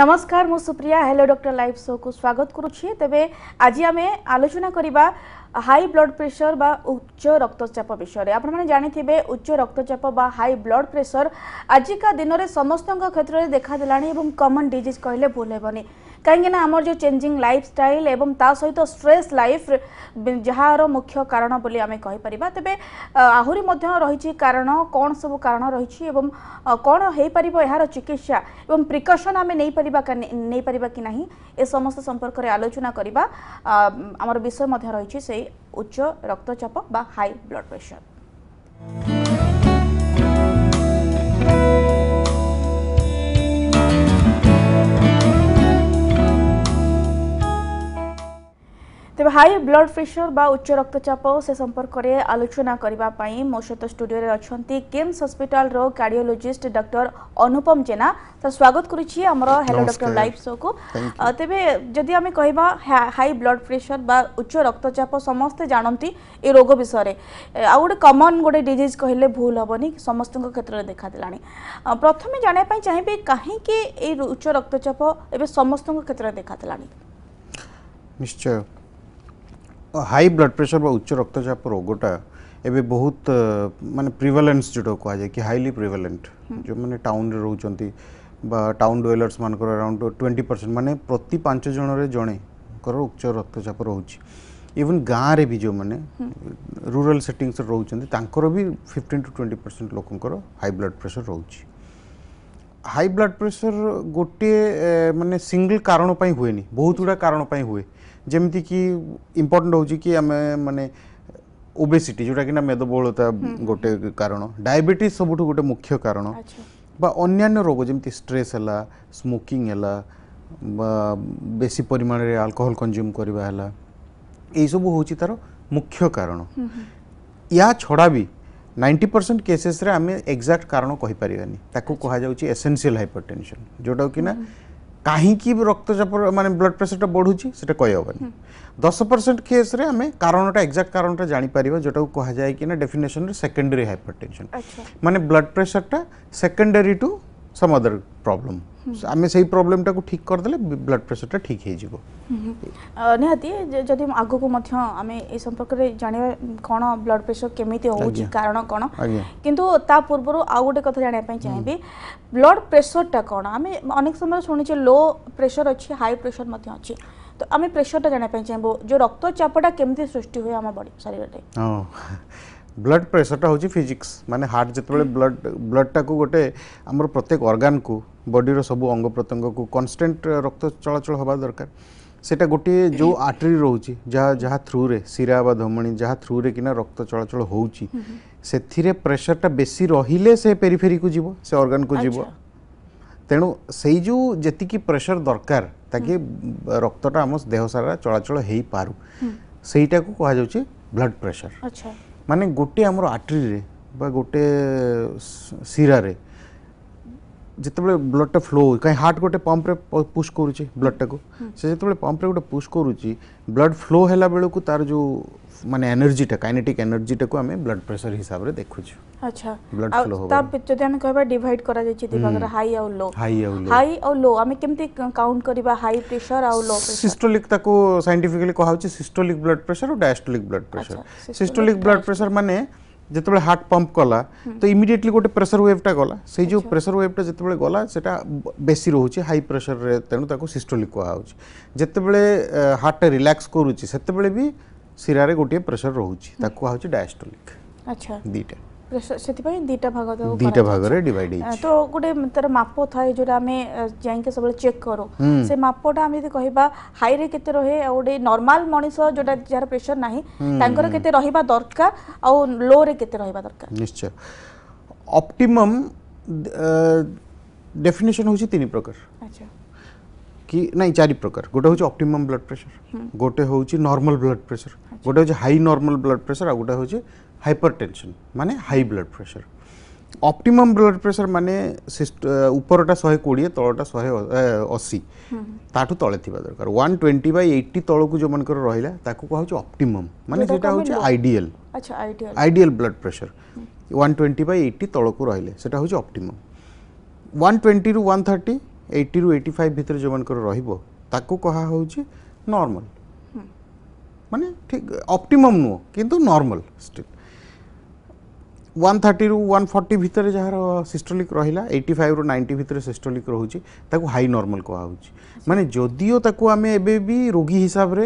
নমস্কার মু Supriya hello doctor live শোকু স্বাগত করুছি তবে আজ আমি আলোচনা করা হাই ব্লড প্রেসর বা উচ্চ রক্তচাপ বিষয়ে আপনার জাঁথিবে উচ্চ রক্তচাপ বা হাই ব্লড প্রেসর আজিকা দিনের সমস্ত ক্ষেত্রে দেখাদেলা এবং কমন ডিজিজ কহিলে ভুল হবনি কাইকিনা আমার যে চেঞ্জিং লাইফস্টাইল এবং তা সহিত স্ট্রেস লাইফ যার মুখ্য কারণ বলে আমি কইপারা তবে আহরি মধ্যে রয়েছে কারণ কোণ সব কারণ রয়েছে এবং কোণ হয়ে পাব এর চিকিৎসা এবং প্রিকসন আমি নেইপারা কি না এ সমস্ত সম্পর্কের আলোচনা করা আমার বিষয় মধ্যে রয়েছে সেই উচ্চ রক্তচাপ বা হাই ব্লাড প্রেশার তবে হাই ব্লড প্রেসর বা উচ্চ রক্তচাপ সে সম্পর্কে আলোচনা করা মো সহ স্টুডিওরে অনেক কিমস হসপিটালর কার্ডিওলোজিষ্ট ডক্টর অনুপম জেনা স্যার স্বাগত করছি আমার হ্যালো ডক্টর লাইভ শো কু তবে যদি আমি কহবা হাই ব্লড প্রেসর বা উচ্চ রক্তচাপ সমস্তে জাঁতি এ রোগ বিষয়ে আউ গোটে কমন গোটে ডিজিজ কহিলে ভুল হবনি সমস্ত ক্ষেত্রে দেখা দেখাদেলা প্রথমে জাঁয়া চাইবি কী এই উচ্চ রক্তচাপ এবার সমস্ত ক্ষেত্রে দেখা দেখাদেলা নিশ্চয় ହାଇ ବ୍ଲଡ଼ ପ୍ରେସର ବା ଉଚ୍ଚ ରକ୍ତଚାପ ରୋଗଟା ଏବେ ବହୁତ ମାନେ ପ୍ରିଭାଲେନ୍ସ ଯେଉଁଟା କୁହାଯାଏ କି ହାଇଲି ପ୍ରିଭାଲେଣ୍ଟ ଯେଉଁମାନେ ଟାଉନରେ ରହୁଛନ୍ତି বা টাউন ডুয়েলর্স ମାନଙ୍କର আরাউন্ড ଟ୍ୱେଣ୍ଟି ପରସେଣ୍ଟ ମାନେ ପ୍ରତି ପାଞ୍ଚ ଜଣରେ ଜଣେଙ୍କର ଉଚ୍ଚ ରକ୍ତଚାପ ରହୁଛି ଇଭନ୍ ଗାଁରେ ବି ଯେଉଁମାନେ ରୁରାଲ ସେଟିଂସରେ ରହୁଛନ୍ତି ତାଙ୍କର ବି ଫିଫ୍ଟିନ୍ ଟୁ ଟ୍ୱେଣ୍ଟି ପରସେଣ୍ଟ ଲୋକଙ୍କର ହାଇ ବ୍ଲଡ଼ ପ୍ରେସର ରହୁଛି ହାଇ ବ୍ଲଡ଼ ପ୍ରେସର ଗୋଟିଏ ମାନେ ସିଙ୍ଗଲ କାରଣ ପାଇଁ ହୁଏନି ବହୁତ ଗୁଡ଼ା କାରଣ ପାଇଁ ହୁଏ ଯେମିତିକି ଇମ୍ପୋର୍ଟାଣ୍ଟ ହେଉଛି କି ଆମେ ମାନେ ଓବେସିଟି ଯେଉଁଟାକି ନା ମେଦବହୁଳତା ଗୋଟେ କାରଣ ଡାଇବେଟିସ୍ ସବୁଠୁ ଗୋଟେ ମୁଖ୍ୟ କାରଣ বা অন্যান্য রোগ যেমি স্ট্রেস হেলা স্মোকিং হেলা বা বেশি পরিমাণের আলকোহল কনজ্যুম করা হেলা এইসব হচ্ছে তার মুখ্য কারণ ইয়া ছড়া বি নাইন্টি পরসেন্ট কেসেসরে আমি এক্জাক্ট কারণ কহিপারি তাকে কুহযাচ্ছে এসেনসিয়াল হাইপরটেনশন যেটা কি না କାହିଁକି ରକ୍ତଚାପ ମାନେ ବ୍ଲଡ଼ ପ୍ରେସରଟା ବଢ଼ୁଛି ସେଇଟା କହିହେବନି ଦଶ ପରସେଣ୍ଟ କେସ୍ରେ ଆମେ କାରଣଟା ଏକ୍ଜାକ୍ଟ କାରଣଟା ଜାଣିପାରିବା ଯେଉଁଟାକୁ କୁହାଯାଏ କି ନା ଡେଫିନେସନ୍ରେ ସେକେଣ୍ଡାରୀ ହାଇପରଟେନସନ୍ ମାନେ ବ୍ଲଡ଼ ପ୍ରେସରଟା secondary to some other problem ଆମେ ସେଇ ପ୍ରୋବ୍ଲେମଟାକୁ ଠିକ୍ କରିଦେଲେ ବ୍ଲଡ଼ ପ୍ରେସରଟା ଠିକ୍ ହେଇଯିବ ନିହାତି ଯଦି ଆଗକୁ ମଧ୍ୟ ଆମେ ଏ ସମ୍ପର୍କରେ ଜାଣିବା କ'ଣ ବ୍ଲଡ଼ ପ୍ରେସର କେମିତି ହେଉଛି କାରଣ କ'ଣ କିନ୍ତୁ ତା ପୂର୍ବରୁ ଆଉ ଗୋଟେ କଥା ଜାଣିବା ପାଇଁ ଚାହିଁବି ବ୍ଲଡ଼ ପ୍ରେସରଟା କ'ଣ ଆମେ ଅନେକ ସମୟରେ ଶୁଣିଛେ ଲୋ ପ୍ରେସର ଅଛି ହାଇ ପ୍ରେସର ମଧ୍ୟ ଅଛି ତ ଆମେ ପ୍ରେସରଟା ଜାଣିବା ପାଇଁ ଚାହିଁବୁ ଯେଉଁ ରକ୍ତଚାପଟା କେମିତି ସୃଷ୍ଟି ହୁଏ ଆମ ବଡ଼ି ଶରୀରରେ ब्लड प्रेसरटा हूँ फिजिक्स मानने हार्ट जो ब्लड ब्लडटा को गोटे आम प्रत्येक अर्गान को बडीर सब अंग प्रत्यंग को कन्स्टेन्ट रक्त चलाचल हवा दरकार सेटा गोटे जो आर्टरी रोचे जहाँ जहाँ थ्रू रे शिरा धमनी जहाँ थ्रु रे किना रक्त चलाचल होती प्रेसरटा हम्म। बेसी रही से पेरीफेरी को जीव से अर्गान को जीव अच्छा। तेणु से जो जी प्रेसर दरकार ताकि हम्म। रक्तटा आम देह सारा चलाचल हो पार से को कह ब्लड प्रेसर अच्छा ମାନେ ଗୋଟିଏ ଆମର ଆଟ୍ରିରେ ବା ଗୋଟେ ଶିରାରେ যেতবে ব্লডটা ফ্লো কাই হার্ট গোটে পম্পরে পুশ করুছি ব্লডটাকে সে যেতবে পম্পরে গোটে পুশ করুছি ব্লড ফ্লো হেলা বেলকু তার যে মানে এনার্জিটা কাইনেটিক এনার্জিটাকে আমি ব্লড প্রেসার হিসাবে দেখুছি আচ্ছা ব্লড ফ্লো হবে তার যদি আমি কইবা ডিভাইড করা যাইছি দিবাগর হাই আউ লো হাই আউ লো হাই আউ লো আমি কেমতে কাউন্ট করিবা হাই প্রেসার আউ লো প্রেসার সিস্টোলিক তাকো সাইন্টিফিক্যালি কহা হচ্ছে সিস্টোলিক ব্লড প্রেসার ও diastolic blood pressure systolic blood pressure মানে ଯେତେବେଳେ ହାର୍ଟ ପମ୍ପ କଲା ତ ଇମିଡ଼ିଏଟଲି ଗୋଟେ ପ୍ରେସର ୱେଭ୍ଟା ଗଲା ସେଇ ଯେଉଁ ପ୍ରେସର ୱେଭ୍ଟା ଯେତେବେଳେ ଗଲା ସେଟା ବେଶୀ ରହୁଛି ହାଇ ପ୍ରେସରରେ ତେଣୁ ତାକୁ ସିଷ୍ଟୋଲିକ୍ କୁହାହେଉଛି ଯେତେବେଳେ ହାର୍ଟଟା ରିଲାକ୍ସ କରୁଛି ସେତେବେଳେ ବି ଶିରାରେ ଗୋଟିଏ ପ୍ରେସର ରହୁଛି ତାକୁ କୁହାହେଉଛି ଡାଏଷ୍ଟୋଲିକ୍ ଆଚ୍ଛା ଦୁଇଟା ସେଥିପାଇଁ ଦୁଇଟା ଭାଗ ଦୁଇଟା ଭାଗରେ ଡିଭାଇଡ୍ ହେଇଛି ତ ଗୋଟେ ତାର ମାପ ଥାଏ ଯୋଉଟା ଆମେ ଯାଇକି ସବୁବେଳେ ଚେକ୍ କରୁ ସେ ମାପଟା ଆମେ ଯଦି କହିବା ହାଇରେ କେତେ ରହେ ଆଉ ଗୋଟେ ନର୍ମାଲ ମଣିଷ ଯୋଉଟା ଯାହାର ପ୍ରେସର ନାହିଁ ତାଙ୍କର କେତେ ରହିବା ଦରକାର ଆଉ ଲୋରେ କେତେ ରହିବା ଦରକାର ନିଶ୍ଚୟ ଅପ୍ଟିମମ୍ ଡେଫିନେସନ୍ ହେଉଛି ତିନି ପ୍ରକାର ଆଚ୍ଛା କି ନାଇଁ ଚାରି ପ୍ରକାର ଗୋଟେ ହେଉଛି ଅପ୍ଟିମମ୍ ବ୍ଲଡ୍ ପ୍ରେସର ଗୋଟେ ହେଉଛି ନର୍ମାଲ ବ୍ଲଡ୍ ପ୍ରେସର ଗୋଟେ ହେଉଛି ହାଇ ନର୍ମାଲ ବ୍ଲଡ୍ ପ୍ରେସର ଆଉ ଗୋଟେ ହେଉଛି ହାଇପରଟେନସନ୍ ମାନେ high blood pressure optimum blood pressure ମାନେ ଉପରଟା ଶହେ କୋଡ଼ିଏ ତଳଟା ଶହେ ଅଶୀ ତାଠୁ ତଳେ ଥିବା ଦରକାର ୱାନ୍ ଟ୍ୱେଣ୍ଟି ବାଇ ଏଇଟି ତଳକୁ ଯେଉଁମାନଙ୍କର ରହିଲା ତାକୁ କୁହାହେଉଛି ଅପ୍ଟିମମ୍ ମାନେ ସେଇଟା ହେଉଛି ideal ideal blood pressure one twenty by eighty ତଳକୁ ରହିଲେ ସେଇଟା ହେଉଛି ଅପ୍ଟିମମ୍ ୱାନ୍ ଟ୍ୱେଣ୍ଟିରୁ ୱାନ୍ ଥାର୍ଟି ଏଇଟିରୁ ଏଇଟି ଫାଇଭ୍ ଭିତରେ ଯେଉଁମାନଙ୍କର ରହିବ ତାକୁ କୁହାହେଉଛି ନର୍ମାଲ୍ ମାନେ ଠିକ୍ ଅପ୍ଟିମମ୍ ନୁହଁ କିନ୍ତୁ ନର୍ମାଲ୍ ଷ୍ଟିଲ୍ 130 রু 140 ভিতরে যাହାର সিস্টোলিক রহিলা 85 রু 90 ভিতরে সিস্টোলিক রহুচি তাকু হাই নর্মাল কোয়া হউচি মানে যদিও তাকু আমি এবে বি রোগী হিসাবরে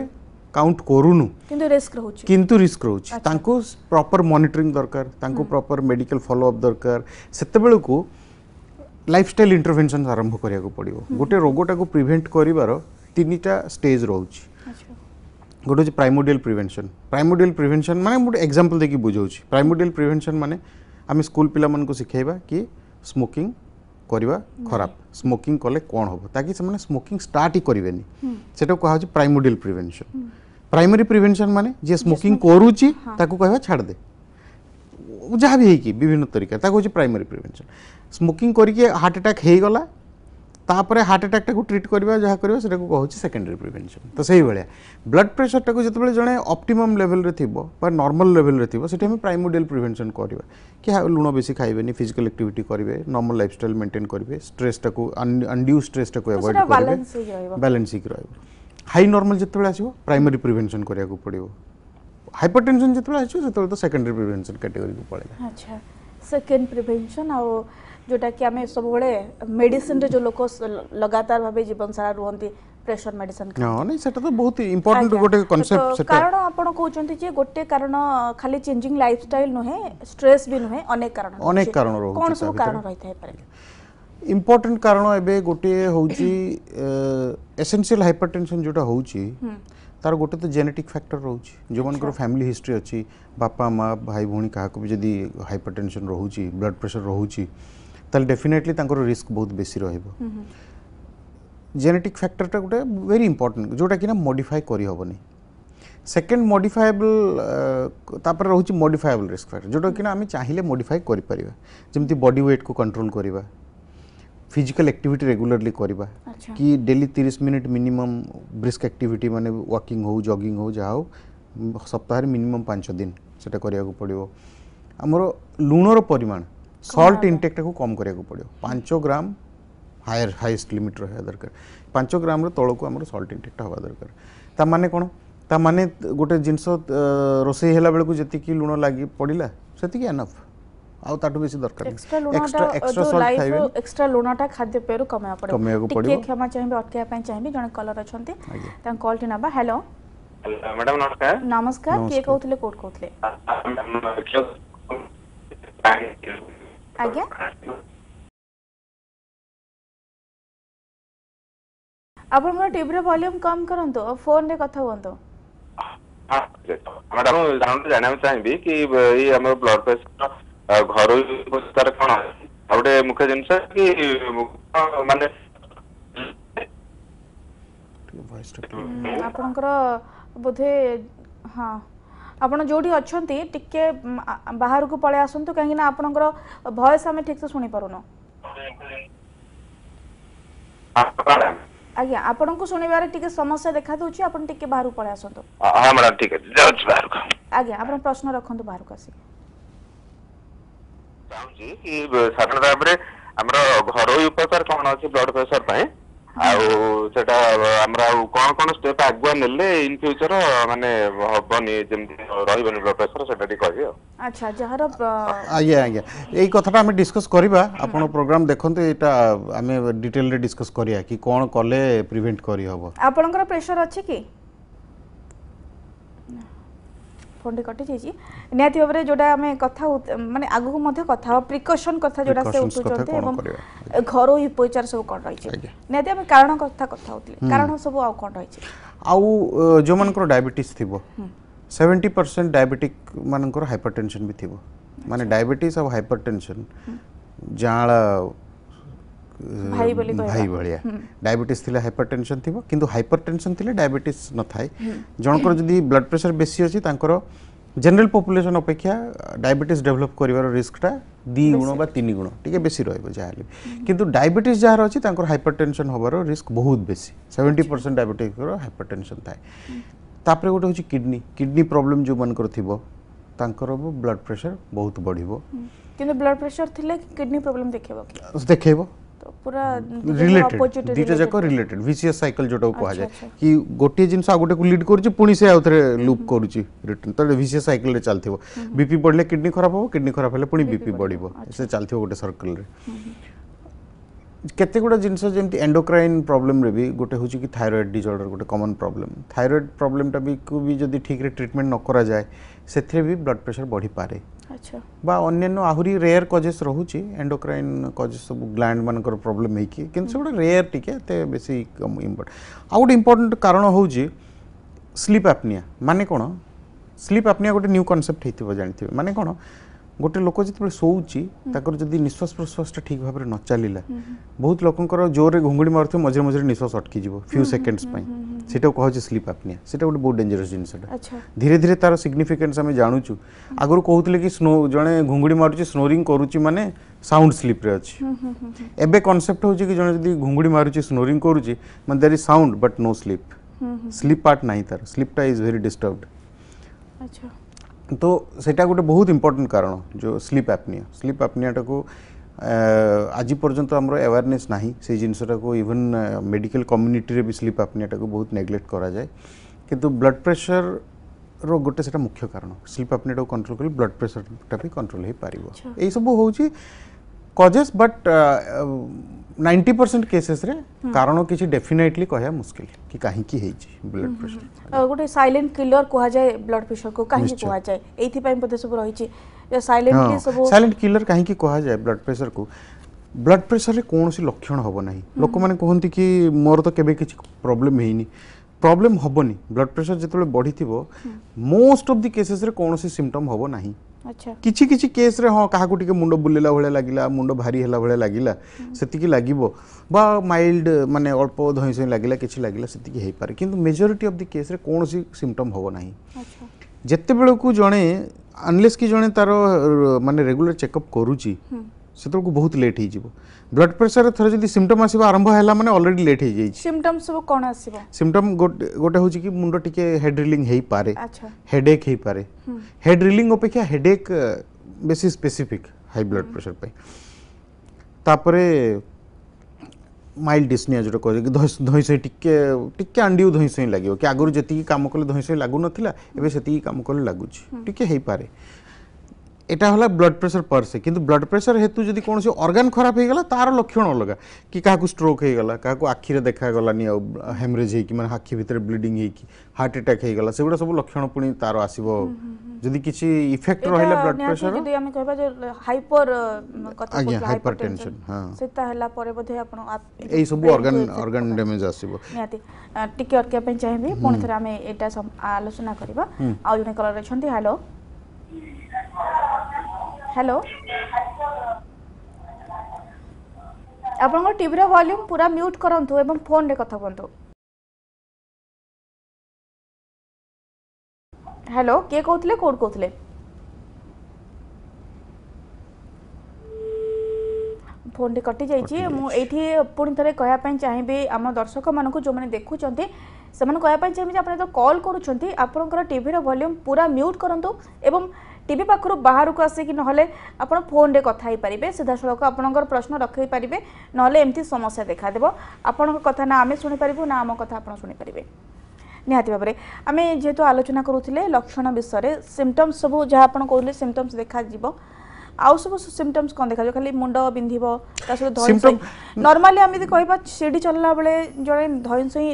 কাউন্ট করুনু কিন্তু রিস্ক রহুচি কিন্তু রিস্ক রহুচি তাঙ্কু প্রপার মনিটরিং দরকার তাঙ্কু প্রপার মেডিকেল ফলো আপ দরকার সেতবেলকু লাইফস্টাইল ইন্টারভেনশন আরম্ভ করিয়াকু পড়িব গোটে রোগটাকু প্রিভেন্ট করিবার তিনিটা স্টেজ রহুচি go to the primordial prevention primordial prevention মানে ଗୋଟେ example দেখি বুঝাଉଛି primordial prevention মানে ଆମେ ସ୍କୁଲ ପିଲାମାନଙ୍କୁ ଶିଖାଇବା କି ସ୍ମୋକିଂ କରିବା ଖରାପ ସ୍ମୋକିଂ କଲେ କ'ଣ ହେବ ତାକି ସେମାନେ ସ୍ମୋକିଂ ଷ୍ଟାର୍ଟ ହିଁ କରିବେନି ସେଟାକୁ କୁହାହେଉଛି ପ୍ରାଇମୋଡ଼ିଆଲ ପ୍ରିଭେନସନ୍ ପ୍ରାଇମେରୀ ପ୍ରିଭେନସନ୍ ମାନେ ଯିଏ ସ୍ମୋକିଂ କରୁଛି ତାକୁ କହିବା ଛାଡ଼ିଦେ ଯାହା ବି ହେଇକି ବିଭିନ୍ନ ତରିକା ତାକୁ ହେଉଛି ପ୍ରାଇମେରୀ ପ୍ରିଭେନସନ୍ ସ୍ମୋକିଂ କରିକି ହାର୍ଟ ଆଟାକ୍ ହେଇଗଲା ତାପରେ ହାର୍ଟ ଆଟାକ୍ଟାକୁ ଟ୍ରିଟ୍ କରିବା ଯାହା କରିବା ସେଟାକୁ କହୁଛି ସେକେଣ୍ଡାରୀ ପ୍ରିଭେନସନ୍ ତ ସେଇଭଳିଆ ବ୍ଲଡ୍ ପ୍ରେସରଟାକୁ ଯେତେବେଳେ ଜଣେ ଅପ୍ଟିମମ୍ ଲେଭେଲ୍ରେ ଥିବ ବା ନର୍ମାଲ୍ ଲେଭେଲ୍ରେ ଥିବ ସେଠି ଆମେ ପ୍ରାଇମୋଡ଼ିଆଲ୍ ପ୍ରିଭେନସନ୍ କରିବା କି ଲୁଣ ବେଶୀ ଖାଇବେନି ଫିଜିକାଲ୍ ଆକ୍ଟିଭିଟି କରିବେ ନର୍ମାଲ୍ ଲାଇଫଷ୍ଟାଇଲ୍ ମେଣ୍ଟେନ୍ କରିବେ ଷ୍ଟ୍ରେସ୍ଟାକୁ ଅନ୍ଡ୍ୟୁ ଷ୍ଟ୍ରେସ୍ଟାକୁ ଆଭଏଡ୍ କରିବେ ବାଲାନ୍ସ ହେଇକି ରହିବ ହାଇ ନର୍ମାଲ୍ ଯେତେବେଳେ ଆସିବ ପ୍ରାଇମେରୀ ପ୍ରିଭେନସନ୍ କରିବାକୁ ପଡ଼ିବ ହାଇପର ଟେନସନ୍ ଯେତେବେଳେ ଆସିବ ସେତେବେଳେ ତ ସେକେଣ୍ଡାରୀ ପ୍ରିଭେନସନ୍ କାଟେଗୋରୀକୁ ପଳେଇଲା ଆଚ୍ଛା ସେକେଣ୍ଡ ପ୍ରିଭେନସନ୍ ଆଉ ଯେଉଁଟାକି ଆମେ ସବୁବେଳେ ମେଡ଼ିସିନରେ ଯେଉଁ ଲୋକ ଲଗାତାର ଭାବେ ଜୀବନ ସାରା ରୁହନ୍ତି ପ୍ରେସର ମେଡ଼ିସିନ ନାଇଁ ସେଟା ତ ବହୁତ ଇମ୍ପୋର୍ଟାଣ୍ଟ ଗୋଟେ କନସେପ୍ଟ ସେଟା କାରଣ ଆପଣ କହୁଛନ୍ତି ଯେ ଗୋଟେ କାରଣ ଖାଲି ଚେଞ୍ଜିଂ ଲାଇଫଷ୍ଟାଇଲ ନୁହେଁ ଷ୍ଟ୍ରେସ୍ ବି ନୁହେଁ ଅନେକ କାରଣ ଅନେକ କାରଣ ରହୁଛି କ'ଣ ସବୁ କାରଣ ରହିଥାଇପାରେ ଇମ୍ପୋର୍ଟାଣ୍ଟ କାରଣ ଏବେ ଗୋଟିଏ ହେଉଛି ଏସେନ୍ସିଆଲ ହାଇପରଟେନସନ୍ ଯେଉଁଟା ହେଉଛି ତାର ଗୋଟେ ତ ଜେନେଟିକ୍ ଫ୍ୟାକ୍ଟର ରହୁଛି ଯେଉଁମାନଙ୍କର ଫ୍ୟାମିଲି ହିଷ୍ଟ୍ରି ଅଛି ବାପା ମା ଭାଇ ଭଉଣୀ କାହାକୁ ବି ଯଦି ହାଇପରଟେନସନ୍ ରହୁଛି ବ୍ଲଡ଼ ପ୍ରେସର ରହୁଛି তাহলে ডেফিনেটলি তাঙ্কর রিস্ক বহুত বেশি রহিব জেনেটিক ফ্যাক্টরটা গোটে ভেরি ইম্পর্টেন্ট যেটা কিনা মডিফাই করিহবনি সেকেন্ড মডিফায়েবল তাপরে রয়েছে মডিফায়েবল রিস্ক ফ্যাক্টর যেটা কিনা আমি চাইলে মডিফাই করিপারিবা যেমতি বডি ওয়েট কু কন্ট্রোল করিবা फिजिकल एक्टिविटी रेगुलरली करवा अच्छा। कि डेली तीस मिनिट मिनिमम ब्रिस्क एक्टिविटी माने वाकिंग हो जॉगिंग हो जहाँ हो सप्ताह मिनिमम पांच दिन से पड़ो आमर लुणर परिमाण सल्ट इनटेक्टा कम कर पड़ो पांच ग्राम हायर हाइस्ट लिमिट रहा दरकार पांच ग्राम रल को आम सल्ट इनटेक्टा हवा दरकार ताने कौन ताने गोटे जिनस रोसेला बेलू जी लुण लग पड़ा से एनफ आउ ताटू दरकार मैडम नमस्कार नमस्कार के कहुतले कोड कहुतले मैडम ଆଜ୍ଞା ଆପଣଙ୍କର ଟିଭିର ଭଲ୍ୟୁମ୍ କମ୍ କରନ୍ତୁ ଆଉ ଫୋନରେ କଥା ହୁଅନ୍ତୁ ମ୍ୟାଡାମ ଜାଣିବାକୁ ଚାହିଁବି କି ଏଇ ଆମର ବ୍ଲଡ ପ୍ରେସର ଘରୋଇ ଉପଚାର କ'ଣ ଆଉ ଗୋଟେ ମୁଖ୍ୟ ଜିନିଷ କି ମାନେ ଆପଣଙ୍କର ବୋଧେ ହଁ ଆପଣ ଯେଉଁଠି ଅଛନ୍ତି ଟିକେ ବାହାରକୁ ପଳେଇ ଆସନ୍ତୁ କାହିଁକିନା ଆପଣଙ୍କର ଭଏସ୍ ଆମେ ଠିକ୍ସେ ଶୁଣିପାରୁନୁ ଆଜ୍ଞା ଆପଣଙ୍କୁ ଶୁଣିବାରେ ଟିକେ ସମସ୍ୟା ଦେଖାଦେଉଛି ଆପଣ ଟିକେ ବାହାରକୁ ପଳେଇ ଆସନ୍ତୁ ଆଜ୍ଞା ଆପଣ ପ୍ରଶ୍ନ ରଖନ୍ତୁ ବାହାରକୁ ଆସିକି ଚାହୁଁଛି କି ସାଧାରଣ ଭାବରେ ଆମର ଘରୋଇ ଉପଚାର କ'ଣ ଅଛି ବ୍ଲଡ ପ୍ରେସର ପାଇଁ ଆଉ ସେଟା ଆମର ଆଉ କଣ କଣ ଷ୍ଟେପ୍ ଆଗୁଆ ନେଲେ ଇନ୍ ଫ୍ୟୁଚର ମାନେ ହବନି ଯେମିତି ରହିବନି ବ୍ଲଡ୍ ପ୍ରେସର ସେଟା ଟିକେ କହିବେ ଆଉ ଆଚ୍ଛା ଯାହାର ଆଜ୍ଞା ଆଜ୍ଞା ଏଇ କଥାଟା ଆମେ ଡିସ୍କସ୍ କରିବା ଆପଣ ପ୍ରୋଗ୍ରାମ୍ ଦେଖନ୍ତୁ ଏଇଟା ଆମେ ଡିଟେଲରେ ଡିସ୍କସ୍ କରିବା କି କଣ କଲେ ପ୍ରିଭେଣ୍ଟ କରିହେବ ଆପଣଙ୍କର ପ୍ରେସର ଅଛି କି ফোনটি কটিযাইছি নিহতি ভাবে যেটা আমি কথা মানে আগুক মধ্যে কথা হওয়া প্রিকসন কথা যেটা সে উঠুচন্তি এবং ঘরোই উপচার সব কোন রয়েছে নিহতি আমি কারণ কথা কথা হউতলি কারণ সব আউ কোন রয়েছে আউ যোমানকর ডায়াবেটিস থিব 70% ডায়াবেটিক মানকর হাইপারটেনশন বি থিব মানে ডায়াবেটিস আর হাইপারটেনশন জাঁলা ভাই বলি ভাই ভলিয়া ডায়াবেটিস থিলে হাইপারটেনশন থিবো কিন্তু হাইপারটেনশন থিলে ডায়াবেটিস ন থাই জনকৰ যদি ব্লাড প্ৰেছৰ বেছি আছে তাংকৰ জেনারেল পপুলেশন অপেক্ষা ডায়াবেটিস ডেভেলপ করিবার রিস্কটা দুই গুণ বা তিন গুণ টিকি বেশি রহব যা হলে কিন্তু ডায়াবেটিস যার অছি তাঁর হাইপারটেনশন হবার রিস্ক বহুত বেশি সেভেন্টি পরসেন্ট ডায়াবেটিসর হাইপারটেনশন থাকে তাপরে গোটে হচ্ছে কিডনি কিডনি প্রোবলেম যেমানকর থিব তাঁকর ব্লাড প্রেসর বহুত বড় কিন্তু ব্লাড প্রেসর থিলে কিডনি প্রোবলেম দেখাইব দেখাইব পুরা রিলেটেড দুইটা যাক রিলেটেড ভিসিএস সাইকেল যেটা কুহযায় কি গোটিয়ে জিনিস আউ গোটেকু লিড করুচি পুনি সে আউথরে লুপ করুচি রিটার্ন তাহলে ভিসিএস সাইকেলে চালথিব বিপি বড়লে কিডনি খারাপ হব কিডনি খারাপ হলে পুনি বিপি বড়িব সে চালথিব গোটে সার্কেল রে କେତେ ଗୁଡ଼ା ଜିନିଷ ଯେମିତି ଏଣ୍ଡୋକ୍ରାଇନ୍ ପ୍ରୋବ୍ଲେମ୍ରେ ବି ଗୋଟେ ହେଉଛି କି ଥାଇରଏଡ଼୍ ଡିଜର୍ଡ଼ର ଗୋଟେ କମନ୍ ପ୍ରୋବ୍ଲେମ୍ ଥାଇରଏଡ଼୍ ପ୍ରୋବ୍ଲେମ୍ଟା ବି କୁ ବି ଯଦି ଠିକ୍ରେ ଟ୍ରିଟମେଣ୍ଟ ନ କରାଯାଏ ସେଥିରେ ବି ବ୍ଲଡ଼ ପ୍ରେସର ବଢ଼ିପାରେ বা অন্যান্য আহরি রেয়ার কজেস রহুচি এন্ডোক্রাইন কজেস সব গ্ল্যান্ড মানকর প্রবলেম হইকি কিন্তু সেগুলো রেয়ার টিকে এতে বেশি ইম্পর্ট আউ গোটে ইম্পর্টাট কারণ হচ্ছে স্লিপ আপনিয়া মানে কোণ স্লিপ আপনিয়া গোটে নিউ কনসেপ্ট হইতিব জানিথিবে মানে কোণ ଗୋଟେ ଲୋକ ଯେତେବେଳେ ଶୋଉଛି ତାଙ୍କର ଯଦି ନିଶ୍ୱାସ ପ୍ରଶ୍ୱାସଟା ଠିକ୍ ଭାବରେ ନ ଚାଲିଲା ବହୁତ ଲୋକଙ୍କର ଜୋରରେ ଘୁଙ୍ଗୁଡ଼ି ମାରୁଥିବ ମଝିରେ ମଝିରେ ନିଶ୍ୱାସ ଅଟକିଯିବ ଫ୍ୟୁ ସେକେଣ୍ଡସ୍ ପାଇଁ সেটাও কুহছে স্লিপ আপনিয়া সেটা গোটে বহু ডেঞ্জরস জিনিসটা ধীরে ধীরে তার সিগনিফিকেন্স আমি জাণুছু আগর কହୁଥିଲେ কি স্নো জনে ঘুঙ্গুড়ি মারুছি স্নোরিং করুছি মানে সাউন্ড স্লিপরে অছি এবে কনসেপ্ট হচ্ছে কি জনে যদি ঘুঙ্গুড়ি মারুছি স্নোরিং করুছি মানে there is sound but no sleep sleep part নাই তার স্লিপটা ইজ ভেরি ডিস্টর্বড আচ্ছা কিন্তু সেটা গটে বহুত ইম্পর্টেন্ট কারণ যে স্লিপ অ্যাপনিয়া স্লিপ অ্যাপনিয়াটাকে আজি পর্যন্ত আমরার অ্যাওয়ারনেস নাহি সেই জিনসটাকে ইভেন মেডিকেল কমিউনিটি রে স্লিপ অ্যাপনিয়াটাকে বহুত নেগ্লেক্ট করা যায় কিন্তু ব্লাড প্রেসার রোগ গটে সেটা মুখ্য কারণ স্লিপ অ্যাপনিয়াটাকে কন্ট্রোল করলে ব্লাড প্রেসারটাও কন্ট্রোল হেই পারিব এই সব হইচি causes but ninety percent cases कारण किसी डेफिनेटली कहया मुश्किल कि कहीं ब्लड हम्म, प्रेशर हम्म। गोटे साइलेंट किलर कहा जाए ब्लड प्रेशर को कहीं कहा जाए एथि पई सब रही छि किलर हाँ, कहीं कहा जाए ब्लड प्रेशर को ब्लड प्रेशर रे कोनोसी लक्षण हबो नाही हम्म। लोक मैंने कहंती कि मोर तो केबे किछि प्रॉब्लम ପ୍ରୋବ୍ଲେମ୍ ହେବନି ବ୍ଲଡ୍ ପ୍ରେସର ଯେତେବେଳେ ବଢ଼ିଥିବ ମୋଷ୍ଟ ଅଫ୍ ଦି କେସେସ୍ରେ କୌଣସି ସିମ୍ପଟମ୍ ହେବ ନାହିଁ କିଛି କିଛି କେସ୍ରେ ହଁ କାହାକୁ ଟିକେ ମୁଣ୍ଡ ବୁଲେଇଲା ଭଳିଆ ଲାଗିଲା ମୁଣ୍ଡ ଭାରି ହେଲା ଭଳିଆ ଲାଗିଲା ସେତିକି ଲାଗିବ ବା ମାଇଲ୍ଡ ମାନେ ଅଳ୍ପ ଧଇଁ ସଇଁ ଲାଗିଲା କିଛି ଲାଗିଲା ସେତିକି ହେଇପାରେ କିନ୍ତୁ ମେଜରିଟି ଅଫ୍ ଦି କେସ୍ରେ କୌଣସି ସିମ୍ପଟମ୍ ହେବ ନାହିଁ ଯେତେବେଳକୁ ଜଣେ ଆନଲେସ୍ କି ଜଣେ ତାର ମାନେ ରେଗୁଲାର ଚେକଅପ୍ କରୁଛି ସେତେବେଳକୁ ବହୁତ ଲେଟ୍ ହେଇଯିବ ବ୍ଲଡ୍ ପ୍ରେସର ଥରେ ଯଦି ସିମ୍ପଟମ୍ ଆସିବ ଆରମ୍ଭ ହେଲା ମାନେ ଅଲରେଡି ଲେଟ୍ ହେଇଯାଇଛି ସିମ୍ପଟମ୍ ସବୁ କ'ଣ ଆସିବ ସିମ୍ପଟମ୍ ଗୋଟେ ହେଉଛି କି ମୁଣ୍ଡ ଟିକେ ହେଡ୍ ରିଲିଂ ହେଇପାରେ ହେଡେକ୍ ହେଇପାରେ ହେଡ୍ ରିଲିଂ ଅପେକ୍ଷା ହେଡେକ୍ ବେଶୀ ସ୍ପେସିଫିକ୍ ହାଇ ବ୍ଲଡ୍ ପ୍ରେସର ପାଇଁ ତାପରେ ମାଇଲ୍ଡ ଡିସ୍ନିଆ ଯେଉଁଟା କୁହାଯାଏ ଧଇଁସଇଁ ଟିକେ ଟିକେ ଆଣ୍ଡିଉ ଧଇଁସଇଁ ଲାଗିବ କି ଆଗରୁ ଯେତିକି କାମ କଲେ ଧଇଁସଇଁ ଲାଗୁନଥିଲା ଏବେ ସେତିକି କାମ କଲେ ଲାଗୁଛି ଟିକେ ହେଇପାରେ এটা হল ব্লাড প্রেসার পারসে কিন্তু ব্লাড প্রেসার হেতু যদি কোনসে অর্গান খারাপ হে গলা তার লক্ষণ লাগা কি কা কো স্ট্রোক হে গলা কা কো আখি রে দেখা গলা নি হেমरेज হে কি মানে হাককি ভিতর ব্লিডিং হে কি হার্ট অ্যাটাক হে গলা সেগুডা সব লক্ষণপূর্ণ তার আসিবো যদি কিছি ইফেক্ট রইলা ব্লাড প্রেসার যদি আমি কইবা যে হাইপার কথা হাইপার হাইপারটেনশন হ্যাঁ সেটা হেলা পরেbodhe आपण আপ এই সব অর্গান অর্গান ড্যামেজ আসিবো নি আতি টিকেট কে পই চাই আমি পুনৰ আমি এটা আলোচনা করিব আৰু জন কল ৰেছନ୍ତି হ্যালো ହ୍ୟାଲୋ ଆପଣଙ୍କ ଟିଭିର ଭଲ୍ୟୁମ୍ ପୁରା ମ୍ୟୁଟ୍ କରନ୍ତୁ ଏବଂ ଫୋନ୍ରେ କଥା କୁହନ୍ତୁ ହ୍ୟାଲୋ କିଏ କହୁଥିଲେ କେଉଁଠୁ କହୁଥିଲେ ଫୋନ୍ଟି କଟିଯାଇଛି ମୁଁ ଏଇଠି ପୁଣି ଥରେ କହିବା ପାଇଁ ଚାହିଁବି ଆମ ଦର୍ଶକମାନଙ୍କୁ ଯେଉଁମାନେ ଦେଖୁଛନ୍ତି ସେମାନେ କହିବା ପାଇଁ ଚାହିଁବି ଯେ ଆପଣ ଯେତେବେଳେ କଲ୍ କରୁଛନ୍ତି ଆପଣଙ୍କର ଟିଭିର ଭଲ୍ୟୁମ୍ ପୁରା ମ୍ୟୁଟ୍ କରନ୍ତୁ ଏବଂ টিভি পাখর বাহারক আসিকি নহলে আপনার ফোনে কথা হয়ে সিধাসলখ আপনার প্রশ্ন রখাইপারে নহলে এমতি সমস্যা দেখাদেব আপনার কথা না আমি শুনেপারু না আম কথা আপনার শুনেপারে নিহতি ভাবে আমি যেহেতু আলোচনা করুলে লক্ষণ বিষয়ে সিমটমস সবু যা আপনার কৌলে সিমটমস দেখাযিব ଆଉ ସବୁ ସିମ୍ପଟମ୍ସ କ'ଣ ଦେଖାଯିବ ଖାଲି ମୁଣ୍ଡ ବିନ୍ଧିବ ତା ସହିତ ଧଇଁସଇଁ ନର୍ମାଲି ଆମେ ଯଦି କହିବା ସିଡ଼ି ଚଲିଲା ବେଳେ ଜଣେ ଧଇଁସଇଁ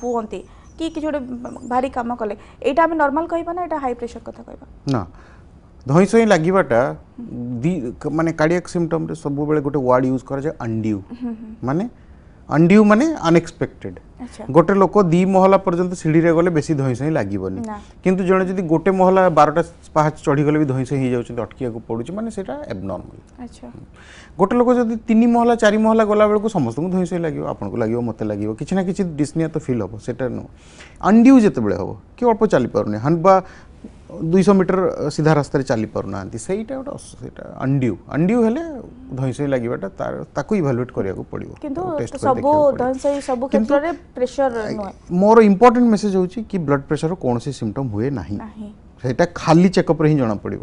ହୁଅନ୍ତି କି କିଛି ଗୋଟେ ଭାରି କାମ କଲେ ଏଇଟା ଆମେ ନର୍ମାଲ କହିବା ନା ଏଇଟା ହାଇ ପ୍ରେସର କଥା କହିବା ନା ଧଇଁ ସଇଁ ଲାଗିବାଟା ଦି ମାନେ କାର୍ଡ଼ିଆକ୍ ସିମ୍ପଟମ୍ରେ ସବୁବେଳେ ଗୋଟେ ୱାର୍ଡ଼ ୟୁଜ୍ କରାଯାଏ ଅଣ୍ଡ୍ୟୁ ମାନେ ଅଣ୍ଡ୍ୟୁ ମାନେ ଅନଏକ୍ସପେକ୍ଟେଡ୍ ଗୋଟେ ଲୋକ ଦି ମହଲା ପର୍ଯ୍ୟନ୍ତ ସିଡ଼ିରେ ଗଲେ ବେଶୀ ଧଇଁ ସଇଁ ଲାଗିବନି କିନ୍ତୁ ଜଣେ ଯଦି ଗୋଟେ ମହଲା ବାରଟା ପାହାଚ ଚଢ଼ିଗଲେ ବି ଧଇଁ ସଇଁ ହେଇଯାଉଛନ୍ତି ଅଟକିବାକୁ ପଡ଼ୁଛି ମାନେ ସେଇଟା ଆବନର୍ମାଲ ଗୋଟେ ଲୋକ ଯଦି ତିନି ମହଲା ଚାରି ମହଲା ଗଲାବେଳକୁ ସମସ୍ତଙ୍କୁ ଧଇଁ ସଇଁ ଲାଗିବ ଆପଣଙ୍କୁ ଲାଗିବ ମୋତେ ଲାଗିବ କିଛି ନା କିଛି ଡିସ୍ନିଆ ତ ଫିଲ୍ ହେବ ସେଇଟା ନୁହଁ ଅଣ୍ଡ୍ୟୁ ଯେତେବେଳେ ହେବ କି ଅଳ୍ପ ଚାଲିପାରୁନି ବା ଦୁଇଶହ ମିଟର ସିଧା ରାସ୍ତାରେ ଚାଲିପାରୁନାହାନ୍ତି ସେଇଟା ଗୋଟେ ସେଇଟା ଅଣ୍ଡ୍ୟୁ ଅଣ୍ଡ୍ୟୁ ହେଲେ ଧଇଁସଇଁ ଲାଗିବାଟା ତାର ତାକୁ ଇଭାଲୁଏଟ୍ କରିବାକୁ ପଡ଼ିବ ମୋର ଇମ୍ପୋର୍ଟାଣ୍ଟ ମେସେଜ୍ ହେଉଛି କି ବ୍ଲଡ୍ ପ୍ରେସରର କୌଣସି ସିମ୍ପଟମ୍ ହୁଏ ନାହିଁ ସେଇଟା ଖାଲି ଚେକଅପ୍ରେ ହିଁ ଜଣାପଡ଼ିବ